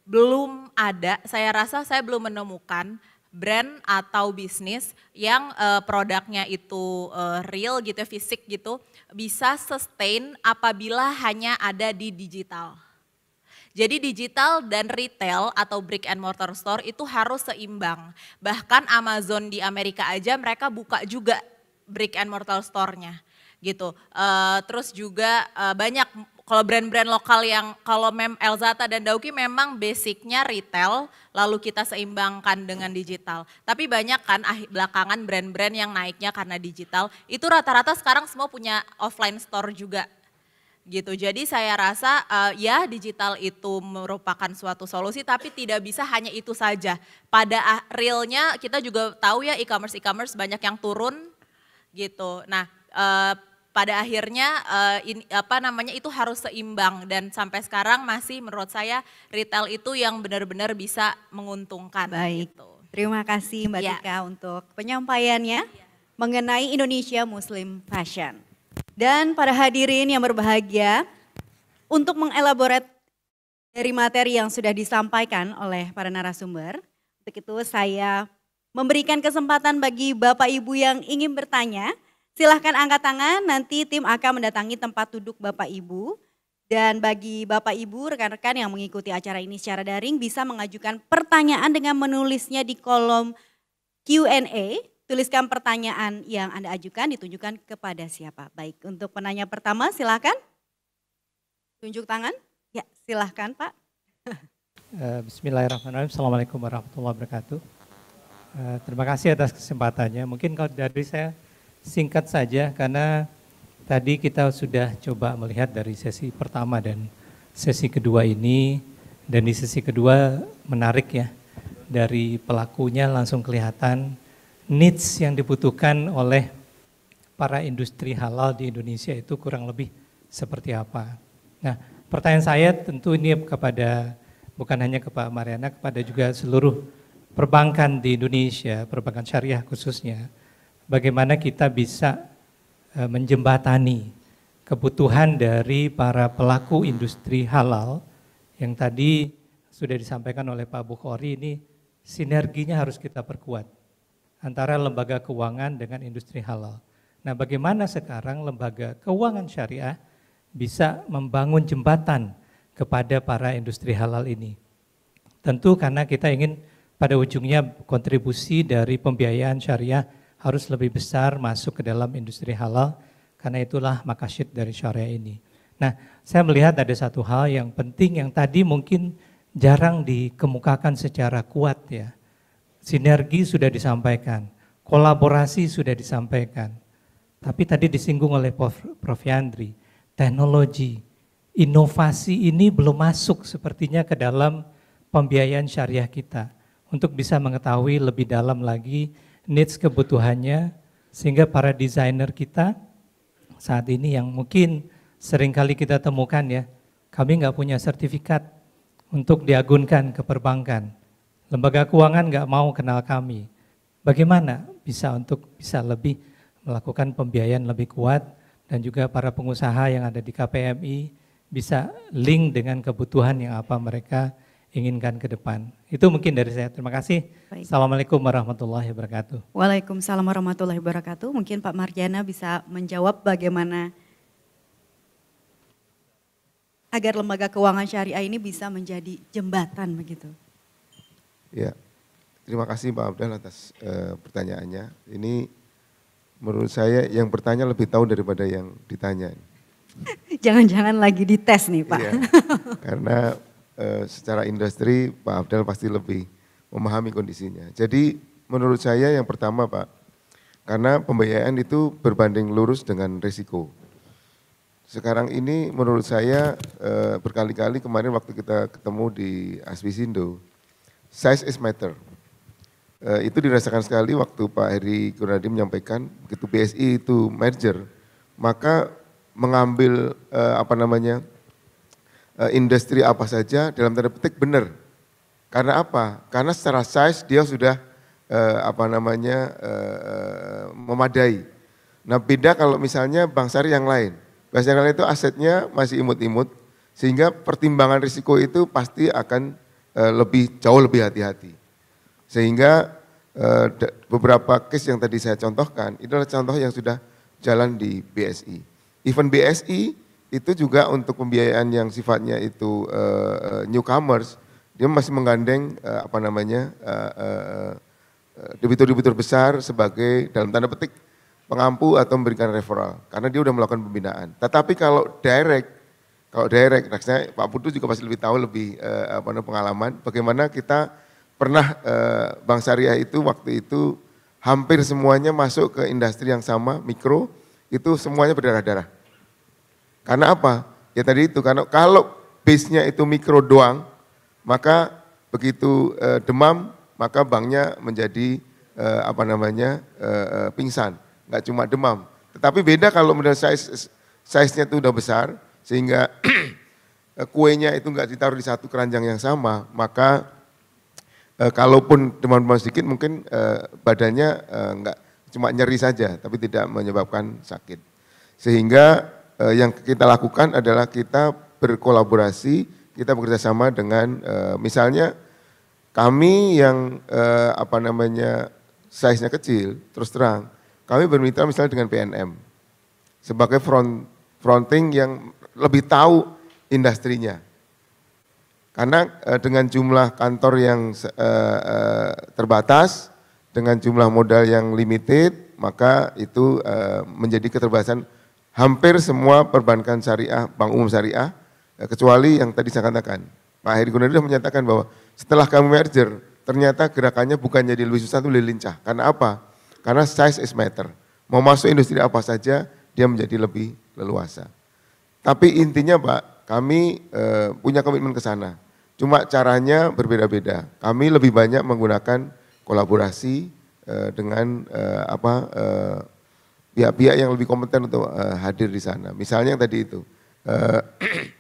belum ada, saya rasa saya belum menemukan brand atau bisnis yang uh, produknya itu uh, real gitu, fisik gitu, bisa sustain apabila hanya ada di digital. Jadi digital dan retail atau brick and mortar store itu harus seimbang. Bahkan Amazon di Amerika aja mereka buka juga brick and mortar store-nya gitu. Uh, terus juga uh, banyak kalau brand-brand lokal yang kalau mem Elzata dan Dauki memang basicnya retail lalu kita seimbangkan dengan digital. Tapi banyak kan ah, belakangan brand-brand yang naiknya karena digital itu rata-rata sekarang semua punya offline store juga gitu. Jadi saya rasa uh, ya digital itu merupakan suatu solusi tapi tidak bisa hanya itu saja. Pada ah, realnya kita juga tahu ya e-commerce e-commerce banyak yang turun gitu. Nah, uh, pada akhirnya uh, eh, in, apa namanya itu harus seimbang dan sampai sekarang masih menurut saya retail itu yang benar-benar bisa menguntungkan Baik. gitu. Terima kasih Mbak ya. Tika untuk penyampaiannya ya. mengenai Indonesia Muslim Fashion. Dan para hadirin yang berbahagia, untuk mengelaborat dari materi yang sudah disampaikan oleh para narasumber, untuk itu saya memberikan kesempatan bagi Bapak Ibu yang ingin bertanya, silahkan angkat tangan, nanti tim akan mendatangi tempat duduk Bapak Ibu. Dan bagi Bapak Ibu, rekan-rekan yang mengikuti acara ini secara daring bisa mengajukan pertanyaan dengan menulisnya di kolom Q&A Tuliskan pertanyaan yang Anda ajukan ditunjukkan kepada siapa. Baik, untuk penanya pertama silahkan. Tunjuk tangan. Ya, silahkan Pak. Eh, bismillahirrahmanirrahim. Assalamualaikum warahmatullahi wabarakatuh. Eh, terima kasih atas kesempatannya. Mungkin kalau dari saya singkat saja karena tadi kita sudah coba melihat dari sesi pertama dan sesi kedua ini dan di sesi kedua menarik ya dari pelakunya langsung kelihatan needs yang dibutuhkan oleh para industri halal di Indonesia itu kurang lebih seperti apa. Nah, pertanyaan saya tentu ini kepada bukan hanya ke Pak Mariana, kepada juga seluruh perbankan di Indonesia, perbankan syariah khususnya, bagaimana kita bisa e, menjembatani kebutuhan dari para pelaku industri halal yang tadi sudah disampaikan oleh Pak Bukhari ini sinerginya harus kita perkuat antara lembaga keuangan dengan industri halal. Nah, bagaimana sekarang lembaga keuangan syariah bisa membangun jembatan kepada para industri halal ini? Tentu karena kita ingin pada ujungnya kontribusi dari pembiayaan syariah harus lebih besar masuk ke dalam industri halal karena itulah makasyid dari syariah ini. Nah, saya melihat ada satu hal yang penting yang tadi mungkin jarang dikemukakan secara kuat ya sinergi sudah disampaikan, kolaborasi sudah disampaikan. Tapi tadi disinggung oleh Prof. Prof. Yandri, teknologi, inovasi ini belum masuk sepertinya ke dalam pembiayaan syariah kita untuk bisa mengetahui lebih dalam lagi needs kebutuhannya sehingga para desainer kita saat ini yang mungkin seringkali kita temukan ya, kami nggak punya sertifikat untuk diagunkan ke perbankan lembaga keuangan nggak mau kenal kami. Bagaimana bisa untuk bisa lebih melakukan pembiayaan lebih kuat dan juga para pengusaha yang ada di KPMI bisa link dengan kebutuhan yang apa mereka inginkan ke depan. Itu mungkin dari saya. Terima kasih. Baik. Assalamualaikum warahmatullahi wabarakatuh. Waalaikumsalam warahmatullahi wabarakatuh. Mungkin Pak Marjana bisa menjawab bagaimana agar lembaga keuangan syariah ini bisa menjadi jembatan begitu. Ya, terima kasih Pak Abdul atas uh, pertanyaannya. Ini menurut saya yang bertanya lebih tahu daripada yang ditanya. Jangan-jangan lagi dites nih Pak. Ya, karena uh, secara industri Pak Abdul pasti lebih memahami kondisinya. Jadi menurut saya yang pertama Pak, karena pembiayaan itu berbanding lurus dengan risiko. Sekarang ini menurut saya eh, berkali-kali kemarin waktu kita ketemu di Aswisindo, size is matter. Uh, itu dirasakan sekali waktu Pak Heri Gunadi menyampaikan begitu BSI itu merger, maka mengambil uh, apa namanya uh, industri apa saja dalam tanda petik benar. Karena apa? Karena secara size dia sudah uh, apa namanya uh, memadai. Nah beda kalau misalnya bank syariah yang lain. Bank syariah itu asetnya masih imut-imut, sehingga pertimbangan risiko itu pasti akan Eh, lebih jauh lebih hati-hati. Sehingga eh, beberapa case yang tadi saya contohkan, itu adalah contoh yang sudah jalan di BSI. Event BSI itu juga untuk pembiayaan yang sifatnya itu eh, newcomers, dia masih menggandeng apa namanya debitur-debitur besar sebagai dalam tanda petik pengampu atau memberikan referral karena dia sudah melakukan pembinaan. Tetapi kalau direct kalau direct, rasanya Pak Putu juga pasti lebih tahu, lebih eh, apa pengalaman. Bagaimana kita pernah eh, Bank Syariah itu waktu itu hampir semuanya masuk ke industri yang sama, mikro, itu semuanya berdarah-darah. Karena apa? Ya tadi itu, karena kalau base-nya itu mikro doang, maka begitu eh, demam, maka banknya menjadi eh, apa namanya eh, eh pingsan. Enggak cuma demam. Tetapi beda kalau menurut size, size-nya itu udah besar, sehingga eh, kuenya itu enggak ditaruh di satu keranjang yang sama, maka e, kalaupun demam-demam sedikit mungkin e, badannya e, enggak cuma nyeri saja, tapi tidak menyebabkan sakit. Sehingga e, yang kita lakukan adalah kita berkolaborasi, kita bekerjasama dengan e, misalnya kami yang e, apa namanya size-nya kecil, terus terang, kami bermitra misalnya dengan PNM sebagai front fronting yang lebih tahu industrinya. Karena eh, dengan jumlah kantor yang eh, eh, terbatas, dengan jumlah modal yang limited, maka itu menjadi keterbatasan hampir semua perbankan syariah, bank umum syariah, kecuali yang tadi saya katakan. Pak Heri Gunadi menyatakan bahwa setelah kami merger, ternyata gerakannya bukan jadi lebih susah, lebih lincah. Karena apa? Karena size is matter. Mau masuk industri apa saja, dia menjadi lebih leluasa. Tapi intinya Pak, kami e, punya komitmen ke sana. Cuma caranya berbeda-beda. Kami lebih banyak menggunakan kolaborasi e, dengan e, apa pihak pihak-pihak yang lebih kompeten untuk e, hadir di sana. Misalnya yang tadi itu, e,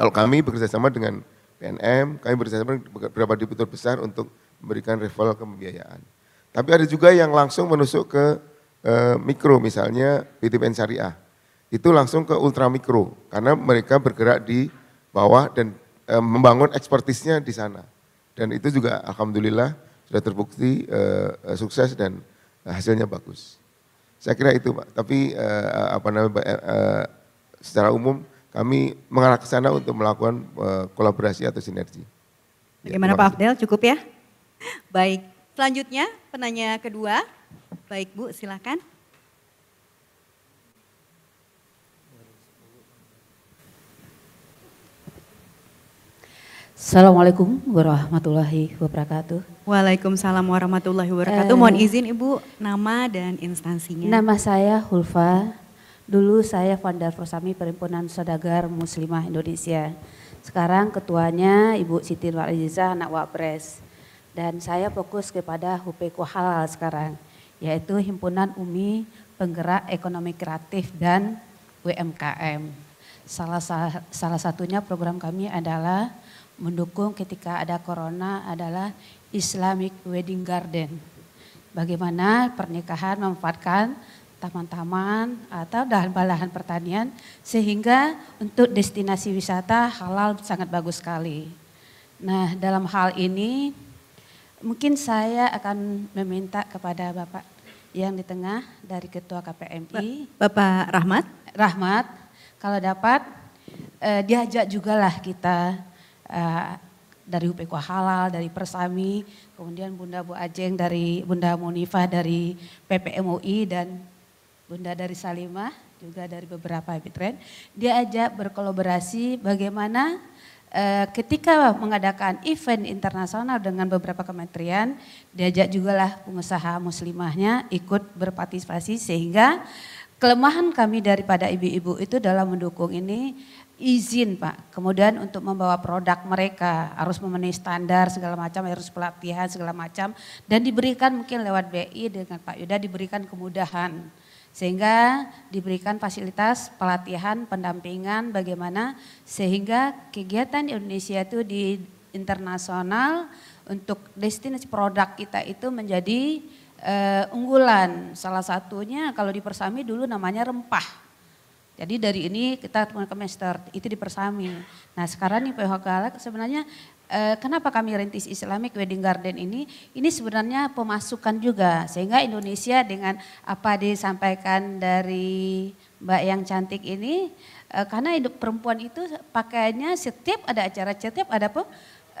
kalau kami bekerja sama dengan PNM, kami bekerja sama dengan beberapa diputur besar untuk memberikan referral ke pembiayaan. Tapi ada juga yang langsung menusuk ke e, mikro, misalnya PT PN Syariah itu langsung ke ultramikro karena mereka bergerak di bawah dan e, membangun ekspertisnya di sana. Dan itu juga alhamdulillah sudah terbukti e, sukses dan hasilnya bagus. Saya kira itu Pak, tapi e, apa namanya e, secara umum kami mengarah ke sana untuk melakukan e, kolaborasi atau sinergi. Bagaimana ya, Pak Abdel Cukup ya? Baik. Selanjutnya penanya kedua. Baik Bu, silakan. Assalamualaikum warahmatullahi wabarakatuh. Waalaikumsalam warahmatullahi wabarakatuh. Eh, Mohon izin Ibu nama dan instansinya. Nama saya Hulfa. Dulu saya Fandar Prosami Perhimpunan Saudagar Muslimah Indonesia. Sekarang ketuanya Ibu Siti Nuraliza anak Wapres. Dan saya fokus kepada HUPEKO Halal sekarang, yaitu Himpunan Umi Penggerak Ekonomi Kreatif dan UMKM. Salah, salah satunya program kami adalah mendukung ketika ada corona adalah Islamic Wedding Garden. Bagaimana pernikahan memanfaatkan taman-taman atau lahan-lahan pertanian sehingga untuk destinasi wisata halal sangat bagus sekali. Nah, dalam hal ini mungkin saya akan meminta kepada Bapak yang di tengah dari Ketua KPMI. Bapak Rahmat. Rahmat, kalau dapat eh, diajak juga lah kita Eh, dari UPK Halal, dari Persami, kemudian Bunda Bu Ajeng dari Bunda Monifa dari PPMUI dan Bunda dari Salimah juga dari beberapa Epitren. Dia ajak berkolaborasi bagaimana eh, ketika mengadakan event internasional dengan beberapa kementerian, diajak juga lah pengusaha muslimahnya ikut berpartisipasi sehingga kelemahan kami daripada ibu-ibu itu dalam mendukung ini izin Pak. Kemudian untuk membawa produk mereka harus memenuhi standar segala macam, harus pelatihan segala macam. Dan diberikan mungkin lewat BI dengan Pak Yuda diberikan kemudahan. Sehingga diberikan fasilitas pelatihan, pendampingan bagaimana sehingga kegiatan di Indonesia itu di internasional untuk destinasi produk kita itu menjadi uh, unggulan. Salah satunya kalau di Persami dulu namanya rempah jadi dari ini kita ke master, itu dipersami. Nah sekarang nih PH Galak sebenarnya eh, kenapa kami rentis Islamic Wedding Garden ini? Ini sebenarnya pemasukan juga sehingga Indonesia dengan apa disampaikan dari Mbak yang cantik ini eh, karena hidup perempuan itu pakainya setiap ada acara, setiap ada pem,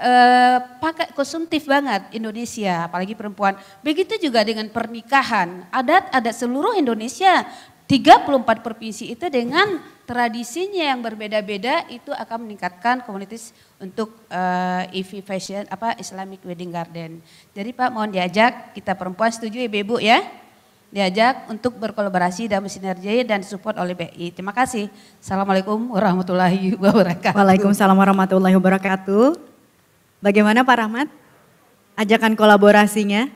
eh, pakai konsumtif banget Indonesia, apalagi perempuan. Begitu juga dengan pernikahan, adat-adat seluruh Indonesia 34 provinsi itu dengan tradisinya yang berbeda-beda itu akan meningkatkan komunitas untuk uh, eh, EV fashion apa Islamic Wedding Garden. Jadi Pak mohon diajak kita perempuan setuju ya ibu ya. Diajak untuk berkolaborasi dan bersinergi dan support oleh BI. Terima kasih. Assalamualaikum warahmatullahi wabarakatuh. Waalaikumsalam warahmatullahi wabarakatuh. Bagaimana Pak Rahmat? Ajakan kolaborasinya?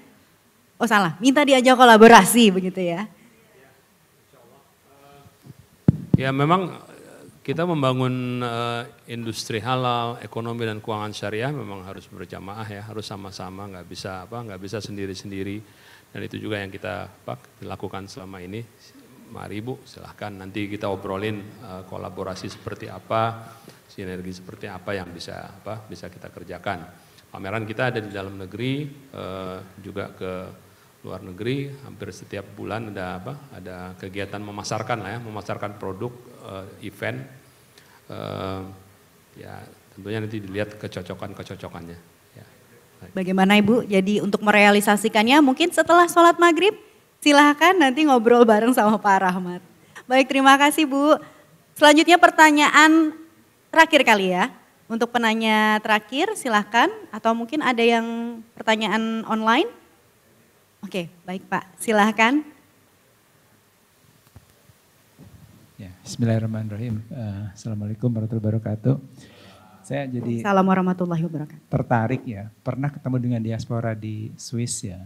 Oh salah, minta diajak kolaborasi begitu ya. Ya memang eh, kita membangun eh, industri halal, ekonomi dan keuangan syariah memang harus berjamaah ya, harus sama-sama, nggak bisa apa, nggak bisa sendiri-sendiri. Dan itu juga yang kita pak lakukan selama ini. Mari Bu, silahkan nanti kita obrolin eh, kolaborasi seperti apa, sinergi seperti apa yang bisa apa bisa kita kerjakan. Pameran kita ada di dalam negeri juga ke luar negeri hampir setiap bulan ada apa ada kegiatan memasarkan lah ya memasarkan produk uh, event uh, ya tentunya nanti dilihat kecocokan kecocokannya ya. bagaimana ibu jadi untuk merealisasikannya mungkin setelah sholat maghrib silahkan nanti ngobrol bareng sama Pak Rahmat baik terima kasih bu selanjutnya pertanyaan terakhir kali ya untuk penanya terakhir silahkan atau mungkin ada yang pertanyaan online Oke, baik Pak. Silahkan. Ya, Bismillahirrahmanirrahim. Uh, Assalamualaikum warahmatullahi wabarakatuh. Saya jadi Salam warahmatullahi wabarakatuh. tertarik ya. Pernah ketemu dengan diaspora di Swiss ya.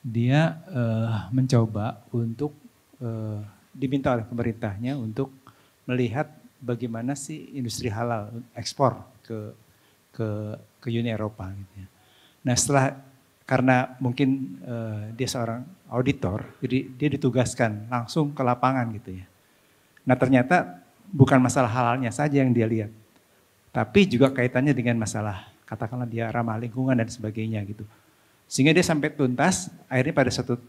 Dia uh, mencoba untuk uh, diminta oleh pemerintahnya untuk melihat bagaimana sih industri halal ekspor ke ke ke Uni Eropa gitu ya. Nah setelah karena mungkin uh, dia seorang auditor, jadi dia ditugaskan langsung ke lapangan gitu ya. Nah ternyata bukan masalah halalnya saja yang dia lihat, tapi juga kaitannya dengan masalah katakanlah dia ramah lingkungan dan sebagainya gitu. Sehingga dia sampai tuntas, akhirnya pada satu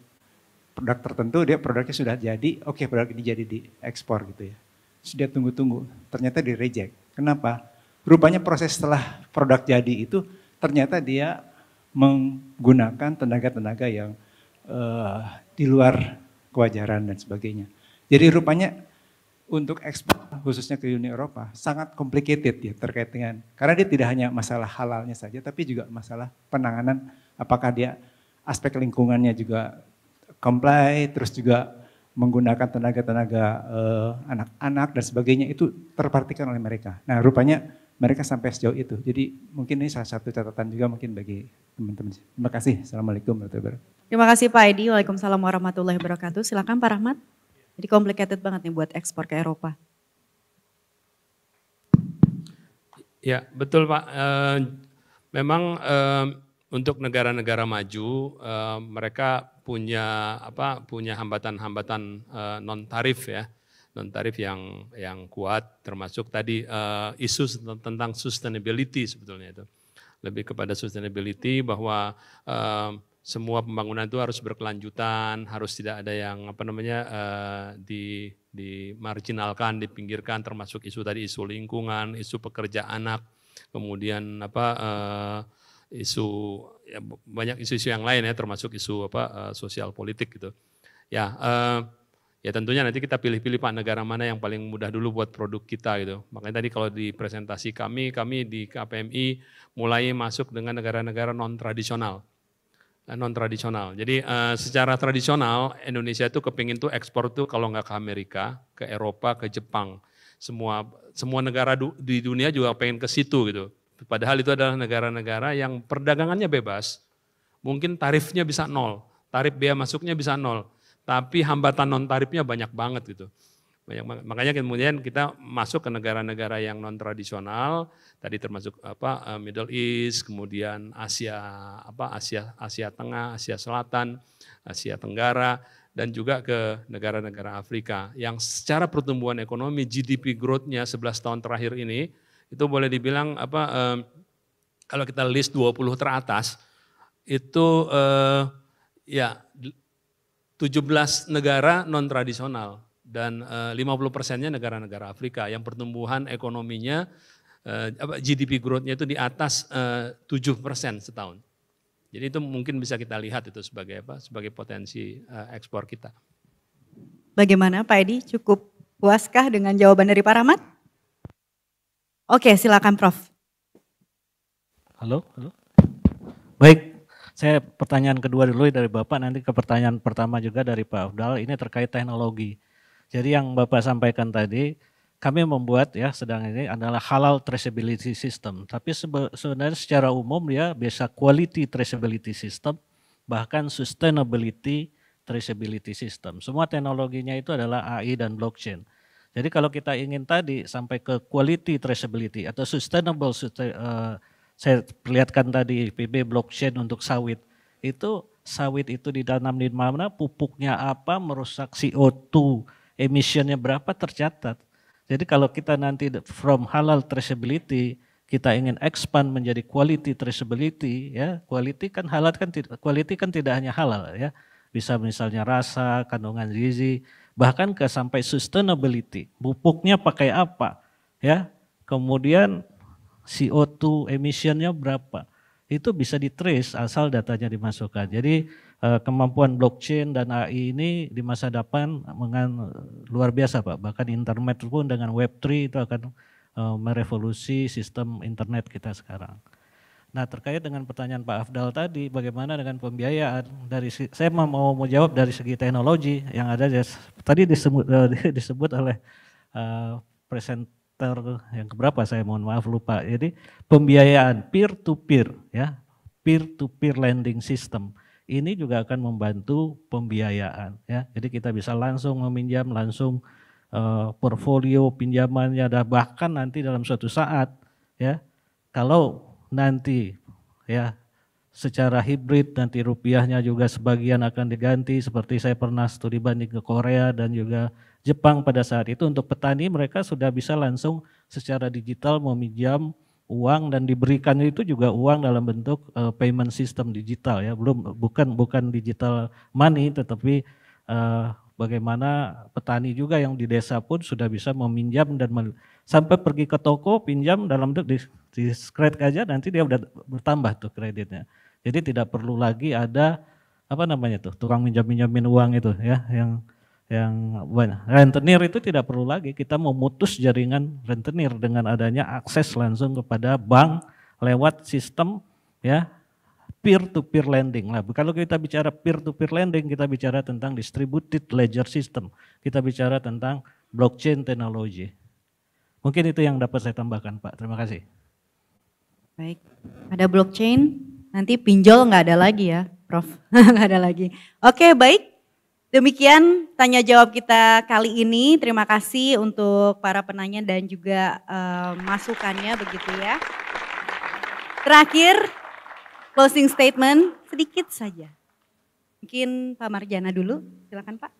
produk tertentu dia produknya sudah jadi, oke okay, produk ini jadi diekspor gitu ya. Sudah tunggu-tunggu, ternyata di reject. Kenapa? Rupanya proses setelah produk jadi itu ternyata dia menggunakan tenaga-tenaga yang uh, di luar kewajaran dan sebagainya. Jadi rupanya untuk ekspor khususnya ke Uni Eropa sangat complicated ya terkait dengan karena dia tidak hanya masalah halalnya saja tapi juga masalah penanganan apakah dia aspek lingkungannya juga comply terus juga menggunakan tenaga-tenaga eh, anak-anak uh, dan sebagainya itu terpartikan oleh mereka. Nah rupanya mereka sampai sejauh itu. Jadi mungkin ini salah satu catatan juga mungkin bagi teman-teman. Terima kasih. Assalamualaikum warahmatullahi wabarakatuh. Terima kasih Pak Edi. Waalaikumsalam warahmatullahi wabarakatuh. Silakan Pak Rahmat. Jadi complicated banget nih buat ekspor ke Eropa. Ya betul Pak. Eh, memang eh, untuk negara-negara maju eh, mereka punya apa punya hambatan-hambatan non tarif ya tarif yang yang kuat termasuk tadi uh, isu tentang sustainability sebetulnya itu lebih kepada sustainability bahwa uh, semua pembangunan itu harus berkelanjutan, harus tidak ada yang apa namanya uh, di marginalkan dipinggirkan termasuk isu tadi isu lingkungan, isu pekerja anak, kemudian apa uh, isu ya, banyak isu-isu yang lain ya termasuk isu apa uh, sosial politik gitu. Ya, uh, Ya tentunya nanti kita pilih-pilih Pak negara mana yang paling mudah dulu buat produk kita gitu. Makanya tadi kalau di presentasi kami, kami di KPMI mulai masuk dengan negara-negara non-tradisional. Eh, non-tradisional. Jadi uh, secara tradisional Indonesia itu kepingin tuh ekspor tuh kalau nggak ke Amerika, ke Eropa, ke Jepang. Semua semua negara du, di dunia juga pengen ke situ gitu. Padahal itu adalah negara-negara yang perdagangannya bebas. Mungkin tarifnya bisa nol, tarif biaya masuknya bisa nol tapi hambatan non tarifnya banyak banget gitu. Banyak banget. Makanya kemudian kita masuk ke negara-negara yang non tradisional, tadi termasuk apa eh, Middle East, kemudian Asia apa Asia Asia Tengah, Asia Selatan, Asia Tenggara dan juga ke negara-negara Afrika yang secara pertumbuhan ekonomi GDP growth-nya 11 tahun terakhir ini itu boleh dibilang apa eh, kalau kita list 20 teratas itu eh, ya 17 negara non tradisional dan 50 eh, persennya negara-negara Afrika yang pertumbuhan ekonominya eh, GDP growth-nya itu di atas 7 eh, persen setahun. Jadi itu mungkin bisa kita lihat itu sebagai apa? Sebagai potensi ekspor kita. Bagaimana Pak Edi? Cukup puaskah dengan jawaban dari Pak Rahmat? Oke, silakan Prof. Halo, halo. Baik, saya pertanyaan kedua dulu dari Bapak, nanti ke pertanyaan pertama juga dari Pak Afdal, ini terkait teknologi. Jadi yang Bapak sampaikan tadi, kami membuat ya sedang ini adalah halal traceability system. Tapi sebenarnya secara umum ya biasa quality traceability system, bahkan sustainability traceability system. Semua teknologinya itu adalah AI dan blockchain. Jadi kalau kita ingin tadi sampai ke quality traceability atau sustainable uh, saya perlihatkan tadi PB blockchain untuk sawit. Itu sawit itu di ditanam di mana, pupuknya apa, merusak CO2, emissionnya berapa tercatat. Jadi kalau kita nanti from halal traceability, kita ingin expand menjadi quality traceability, ya quality kan halal kan quality kan tidak hanya halal ya, bisa misalnya rasa, kandungan gizi, bahkan ke sampai sustainability, pupuknya pakai apa, ya kemudian CO2 emissionnya berapa. Itu bisa ditrace asal datanya dimasukkan. Jadi eh, kemampuan blockchain dan AI ini di masa depan dengan eh, luar biasa Pak. Bahkan internet pun dengan Web3 itu akan eh, merevolusi sistem internet kita sekarang. Nah terkait dengan pertanyaan Pak Afdal tadi, bagaimana dengan pembiayaan? Dari saya mau mau jawab dari segi teknologi yang ada ya, tadi disebut disebut oleh uh, present, semester yang keberapa saya mohon maaf lupa. Jadi pembiayaan peer to peer ya, peer to peer lending system ini juga akan membantu pembiayaan ya. Jadi kita bisa langsung meminjam langsung uh, portfolio pinjamannya ada bahkan nanti dalam suatu saat ya kalau nanti ya secara hibrid nanti rupiahnya juga sebagian akan diganti seperti saya pernah studi banding ke Korea dan juga Jepang pada saat itu untuk petani mereka sudah bisa langsung secara digital meminjam uang dan diberikan itu juga uang dalam bentuk uh, payment system digital ya belum bukan bukan digital money tetapi uh, bagaimana petani juga yang di desa pun sudah bisa meminjam dan sampai pergi ke toko pinjam dalam di, di scratch aja nanti dia udah bertambah tuh kreditnya jadi tidak perlu lagi ada apa namanya tuh tukang minjam minjamin uang itu ya yang yang banyak. rentenir itu tidak perlu lagi kita memutus jaringan rentenir dengan adanya akses langsung kepada bank lewat sistem ya peer to peer lending. Nah, kalau kita bicara peer to peer lending kita bicara tentang distributed ledger system. Kita bicara tentang blockchain technology. Mungkin itu yang dapat saya tambahkan, Pak. Terima kasih. Baik. Ada blockchain, nanti pinjol nggak ada lagi ya, Prof. nggak ada lagi. Oke, baik. Demikian tanya jawab kita kali ini. Terima kasih untuk para penanya dan juga uh, masukannya begitu ya. Terakhir closing statement sedikit saja. Mungkin Pak Marjana dulu, silakan Pak.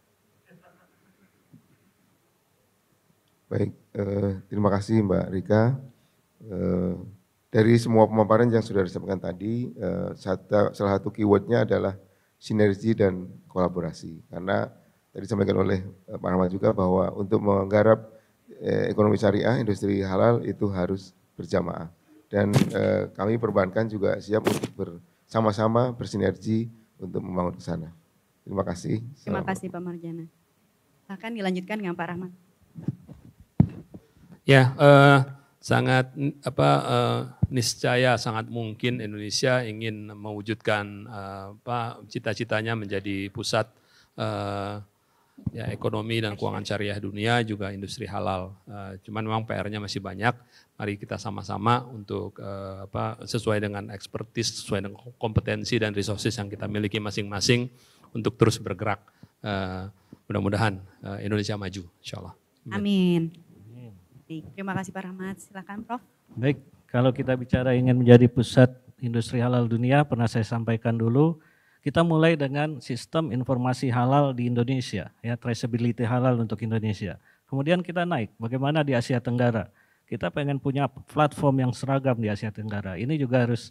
Baik, eh, terima kasih Mbak Rika. Eh, dari semua pemaparan yang sudah disampaikan tadi, eh, salah satu keywordnya adalah sinergi dan kolaborasi. Karena tadi disampaikan oleh eh, Pak Rahmat juga bahwa untuk menggarap eh, ekonomi syariah, industri halal itu harus berjamaah. Dan eh, kami perbankan juga siap untuk bersama-sama bersinergi untuk membangun ke sana. Terima kasih. Terima kasih Pak Marjana. Akan dilanjutkan dengan Pak Rahmat Ya, eh, sangat apa eh, niscaya sangat mungkin Indonesia ingin mewujudkan eh, apa cita-citanya menjadi pusat uh, ya ekonomi dan keuangan syariah dunia juga industri halal. Uh, cuman memang PR-nya masih banyak. Mari kita sama-sama untuk uh, apa sesuai dengan ekspertis, sesuai dengan kompetensi dan resources yang kita miliki masing-masing untuk terus bergerak. Uh, mudah-mudahan uh, Indonesia maju, insya Allah. Amin. Amin. terima kasih Pak Rahmat. Silakan Prof. Baik, kalau kita bicara ingin menjadi pusat industri halal dunia, pernah saya sampaikan dulu, kita mulai dengan sistem informasi halal di Indonesia, ya traceability halal untuk Indonesia. Kemudian kita naik, bagaimana di Asia Tenggara? Kita pengen punya platform yang seragam di Asia Tenggara. Ini juga harus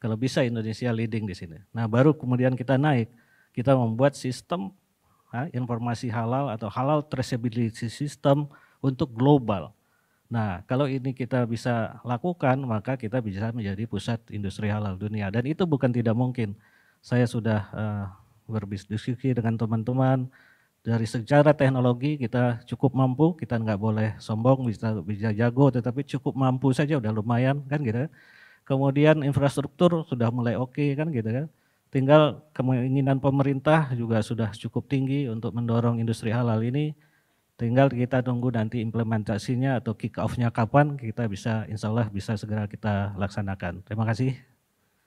kalau bisa Indonesia leading di sini. Nah, baru kemudian kita naik, kita membuat sistem ha, informasi halal atau halal traceability system untuk global. Nah, kalau ini kita bisa lakukan, maka kita bisa menjadi pusat industri halal dunia. Dan itu bukan tidak mungkin. Saya sudah uh, berdiskusi dengan teman-teman dari sejarah teknologi kita cukup mampu, kita nggak boleh sombong, bisa bisa jago, tetapi cukup mampu saja udah lumayan kan gitu. Kemudian infrastruktur sudah mulai oke okay, kan gitu kan. Tinggal keinginan pemerintah juga sudah cukup tinggi untuk mendorong industri halal ini Tinggal kita tunggu nanti implementasinya atau kick offnya kapan kita bisa insya Allah bisa segera kita laksanakan. Terima kasih.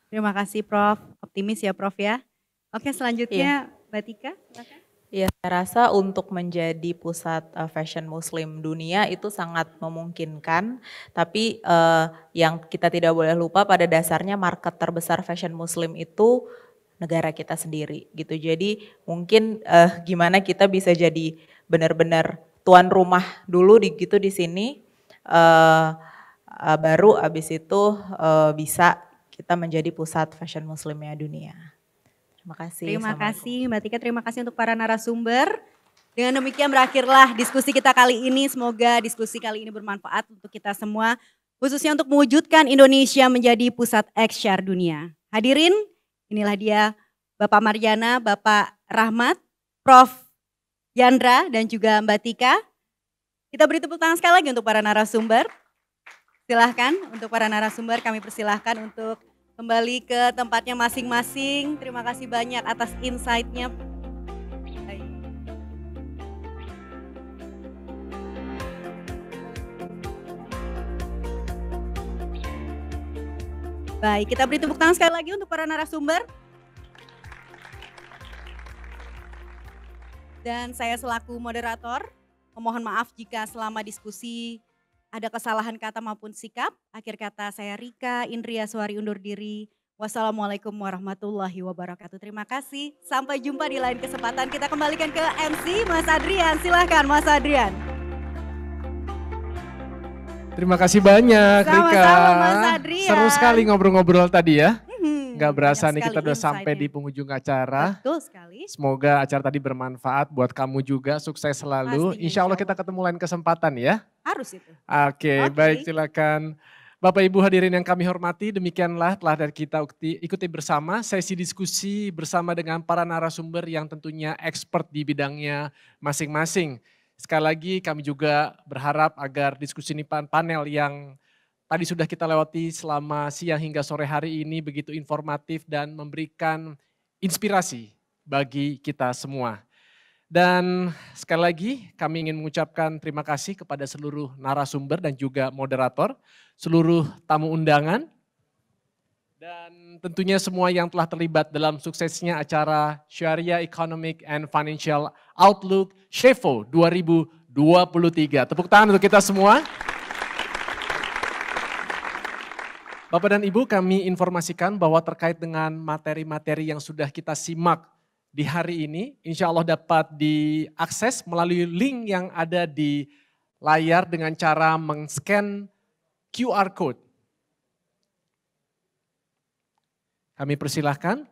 Terima kasih Prof. Optimis ya Prof ya. Oke selanjutnya ya. Mbak Tika Ya, saya rasa untuk menjadi pusat eh, fashion muslim dunia itu sangat memungkinkan, tapi eh, yang kita tidak boleh lupa pada dasarnya market terbesar fashion muslim itu negara kita sendiri gitu. Jadi mungkin eh, gimana kita bisa jadi benar-benar tuan rumah dulu di gitu di sini uh, uh, baru abis itu uh, bisa kita menjadi pusat fashion muslimnya dunia. Terima kasih. Terima kasih Mbak Tika, terima kasih untuk para narasumber. Dengan demikian berakhirlah diskusi kita kali ini. Semoga diskusi kali ini bermanfaat untuk kita semua. Khususnya untuk mewujudkan Indonesia menjadi pusat eksyar dunia. Hadirin, inilah dia Bapak Marjana, Bapak Rahmat, Prof. Yandra dan juga Mbak Tika. Kita beri tepuk tangan sekali lagi untuk para narasumber. Silahkan untuk para narasumber kami persilahkan untuk kembali ke tempatnya masing-masing. Terima kasih banyak atas insight-nya Baik, kita beri tepuk tangan sekali lagi untuk para narasumber. Dan saya selaku moderator, memohon maaf jika selama diskusi ada kesalahan kata maupun sikap. Akhir kata saya Rika Indria Suari undur diri. Wassalamualaikum warahmatullahi wabarakatuh. Terima kasih. Sampai jumpa di lain kesempatan. Kita kembalikan ke MC Mas Adrian. Silahkan Mas Adrian. Terima kasih banyak Sama-sama Rika. Mas Adrian. Seru sekali ngobrol-ngobrol tadi ya. Iya, Nggak berasa nih kita udah sampai di penghujung acara. Betul sekali. Semoga acara tadi bermanfaat buat kamu juga. Sukses selalu. Pasti, insya Allah kita ketemu lain kesempatan ya. Harus itu. Oke, okay, okay. baik silakan. Bapak Ibu hadirin yang kami hormati, demikianlah telah dari kita ikuti bersama sesi diskusi bersama dengan para narasumber yang tentunya expert di bidangnya masing-masing. Sekali lagi kami juga berharap agar diskusi ini panel yang Tadi sudah kita lewati selama siang hingga sore hari ini begitu informatif dan memberikan inspirasi bagi kita semua. Dan sekali lagi kami ingin mengucapkan terima kasih kepada seluruh narasumber dan juga moderator, seluruh tamu undangan, dan tentunya semua yang telah terlibat dalam suksesnya acara Syariah Economic and Financial Outlook Shefo 2023. Tepuk tangan untuk kita semua. Bapak dan Ibu kami informasikan bahwa terkait dengan materi-materi yang sudah kita simak di hari ini, insya Allah dapat diakses melalui link yang ada di layar dengan cara meng scan QR code. Kami persilahkan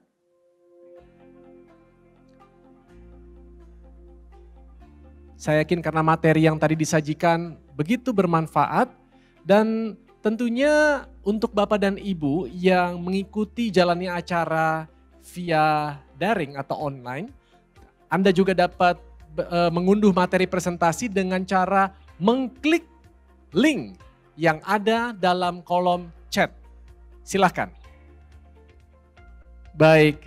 Saya yakin karena materi yang tadi disajikan begitu bermanfaat dan tentunya untuk Bapak dan Ibu yang mengikuti jalannya acara via daring atau online, Anda juga dapat eh, mengunduh materi presentasi dengan cara mengklik link yang ada dalam kolom chat. Silahkan. Baik,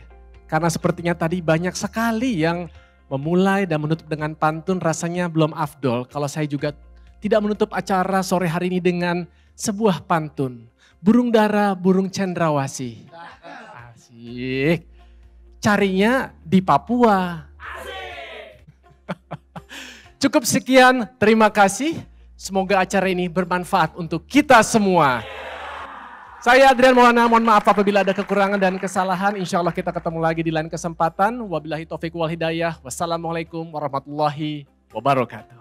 karena sepertinya tadi banyak sekali yang memulai dan menutup dengan pantun rasanya belum afdol. Kalau saya juga tidak menutup acara sore hari ini dengan sebuah pantun burung dara, burung cendrawasi. Asik. Carinya di Papua. Cukup sekian, terima kasih. Semoga acara ini bermanfaat untuk kita semua. Saya Adrian Maulana, mohon maaf apabila ada kekurangan dan kesalahan. Insya Allah kita ketemu lagi di lain kesempatan. Wabillahi taufiq wal hidayah. Wassalamualaikum warahmatullahi wabarakatuh.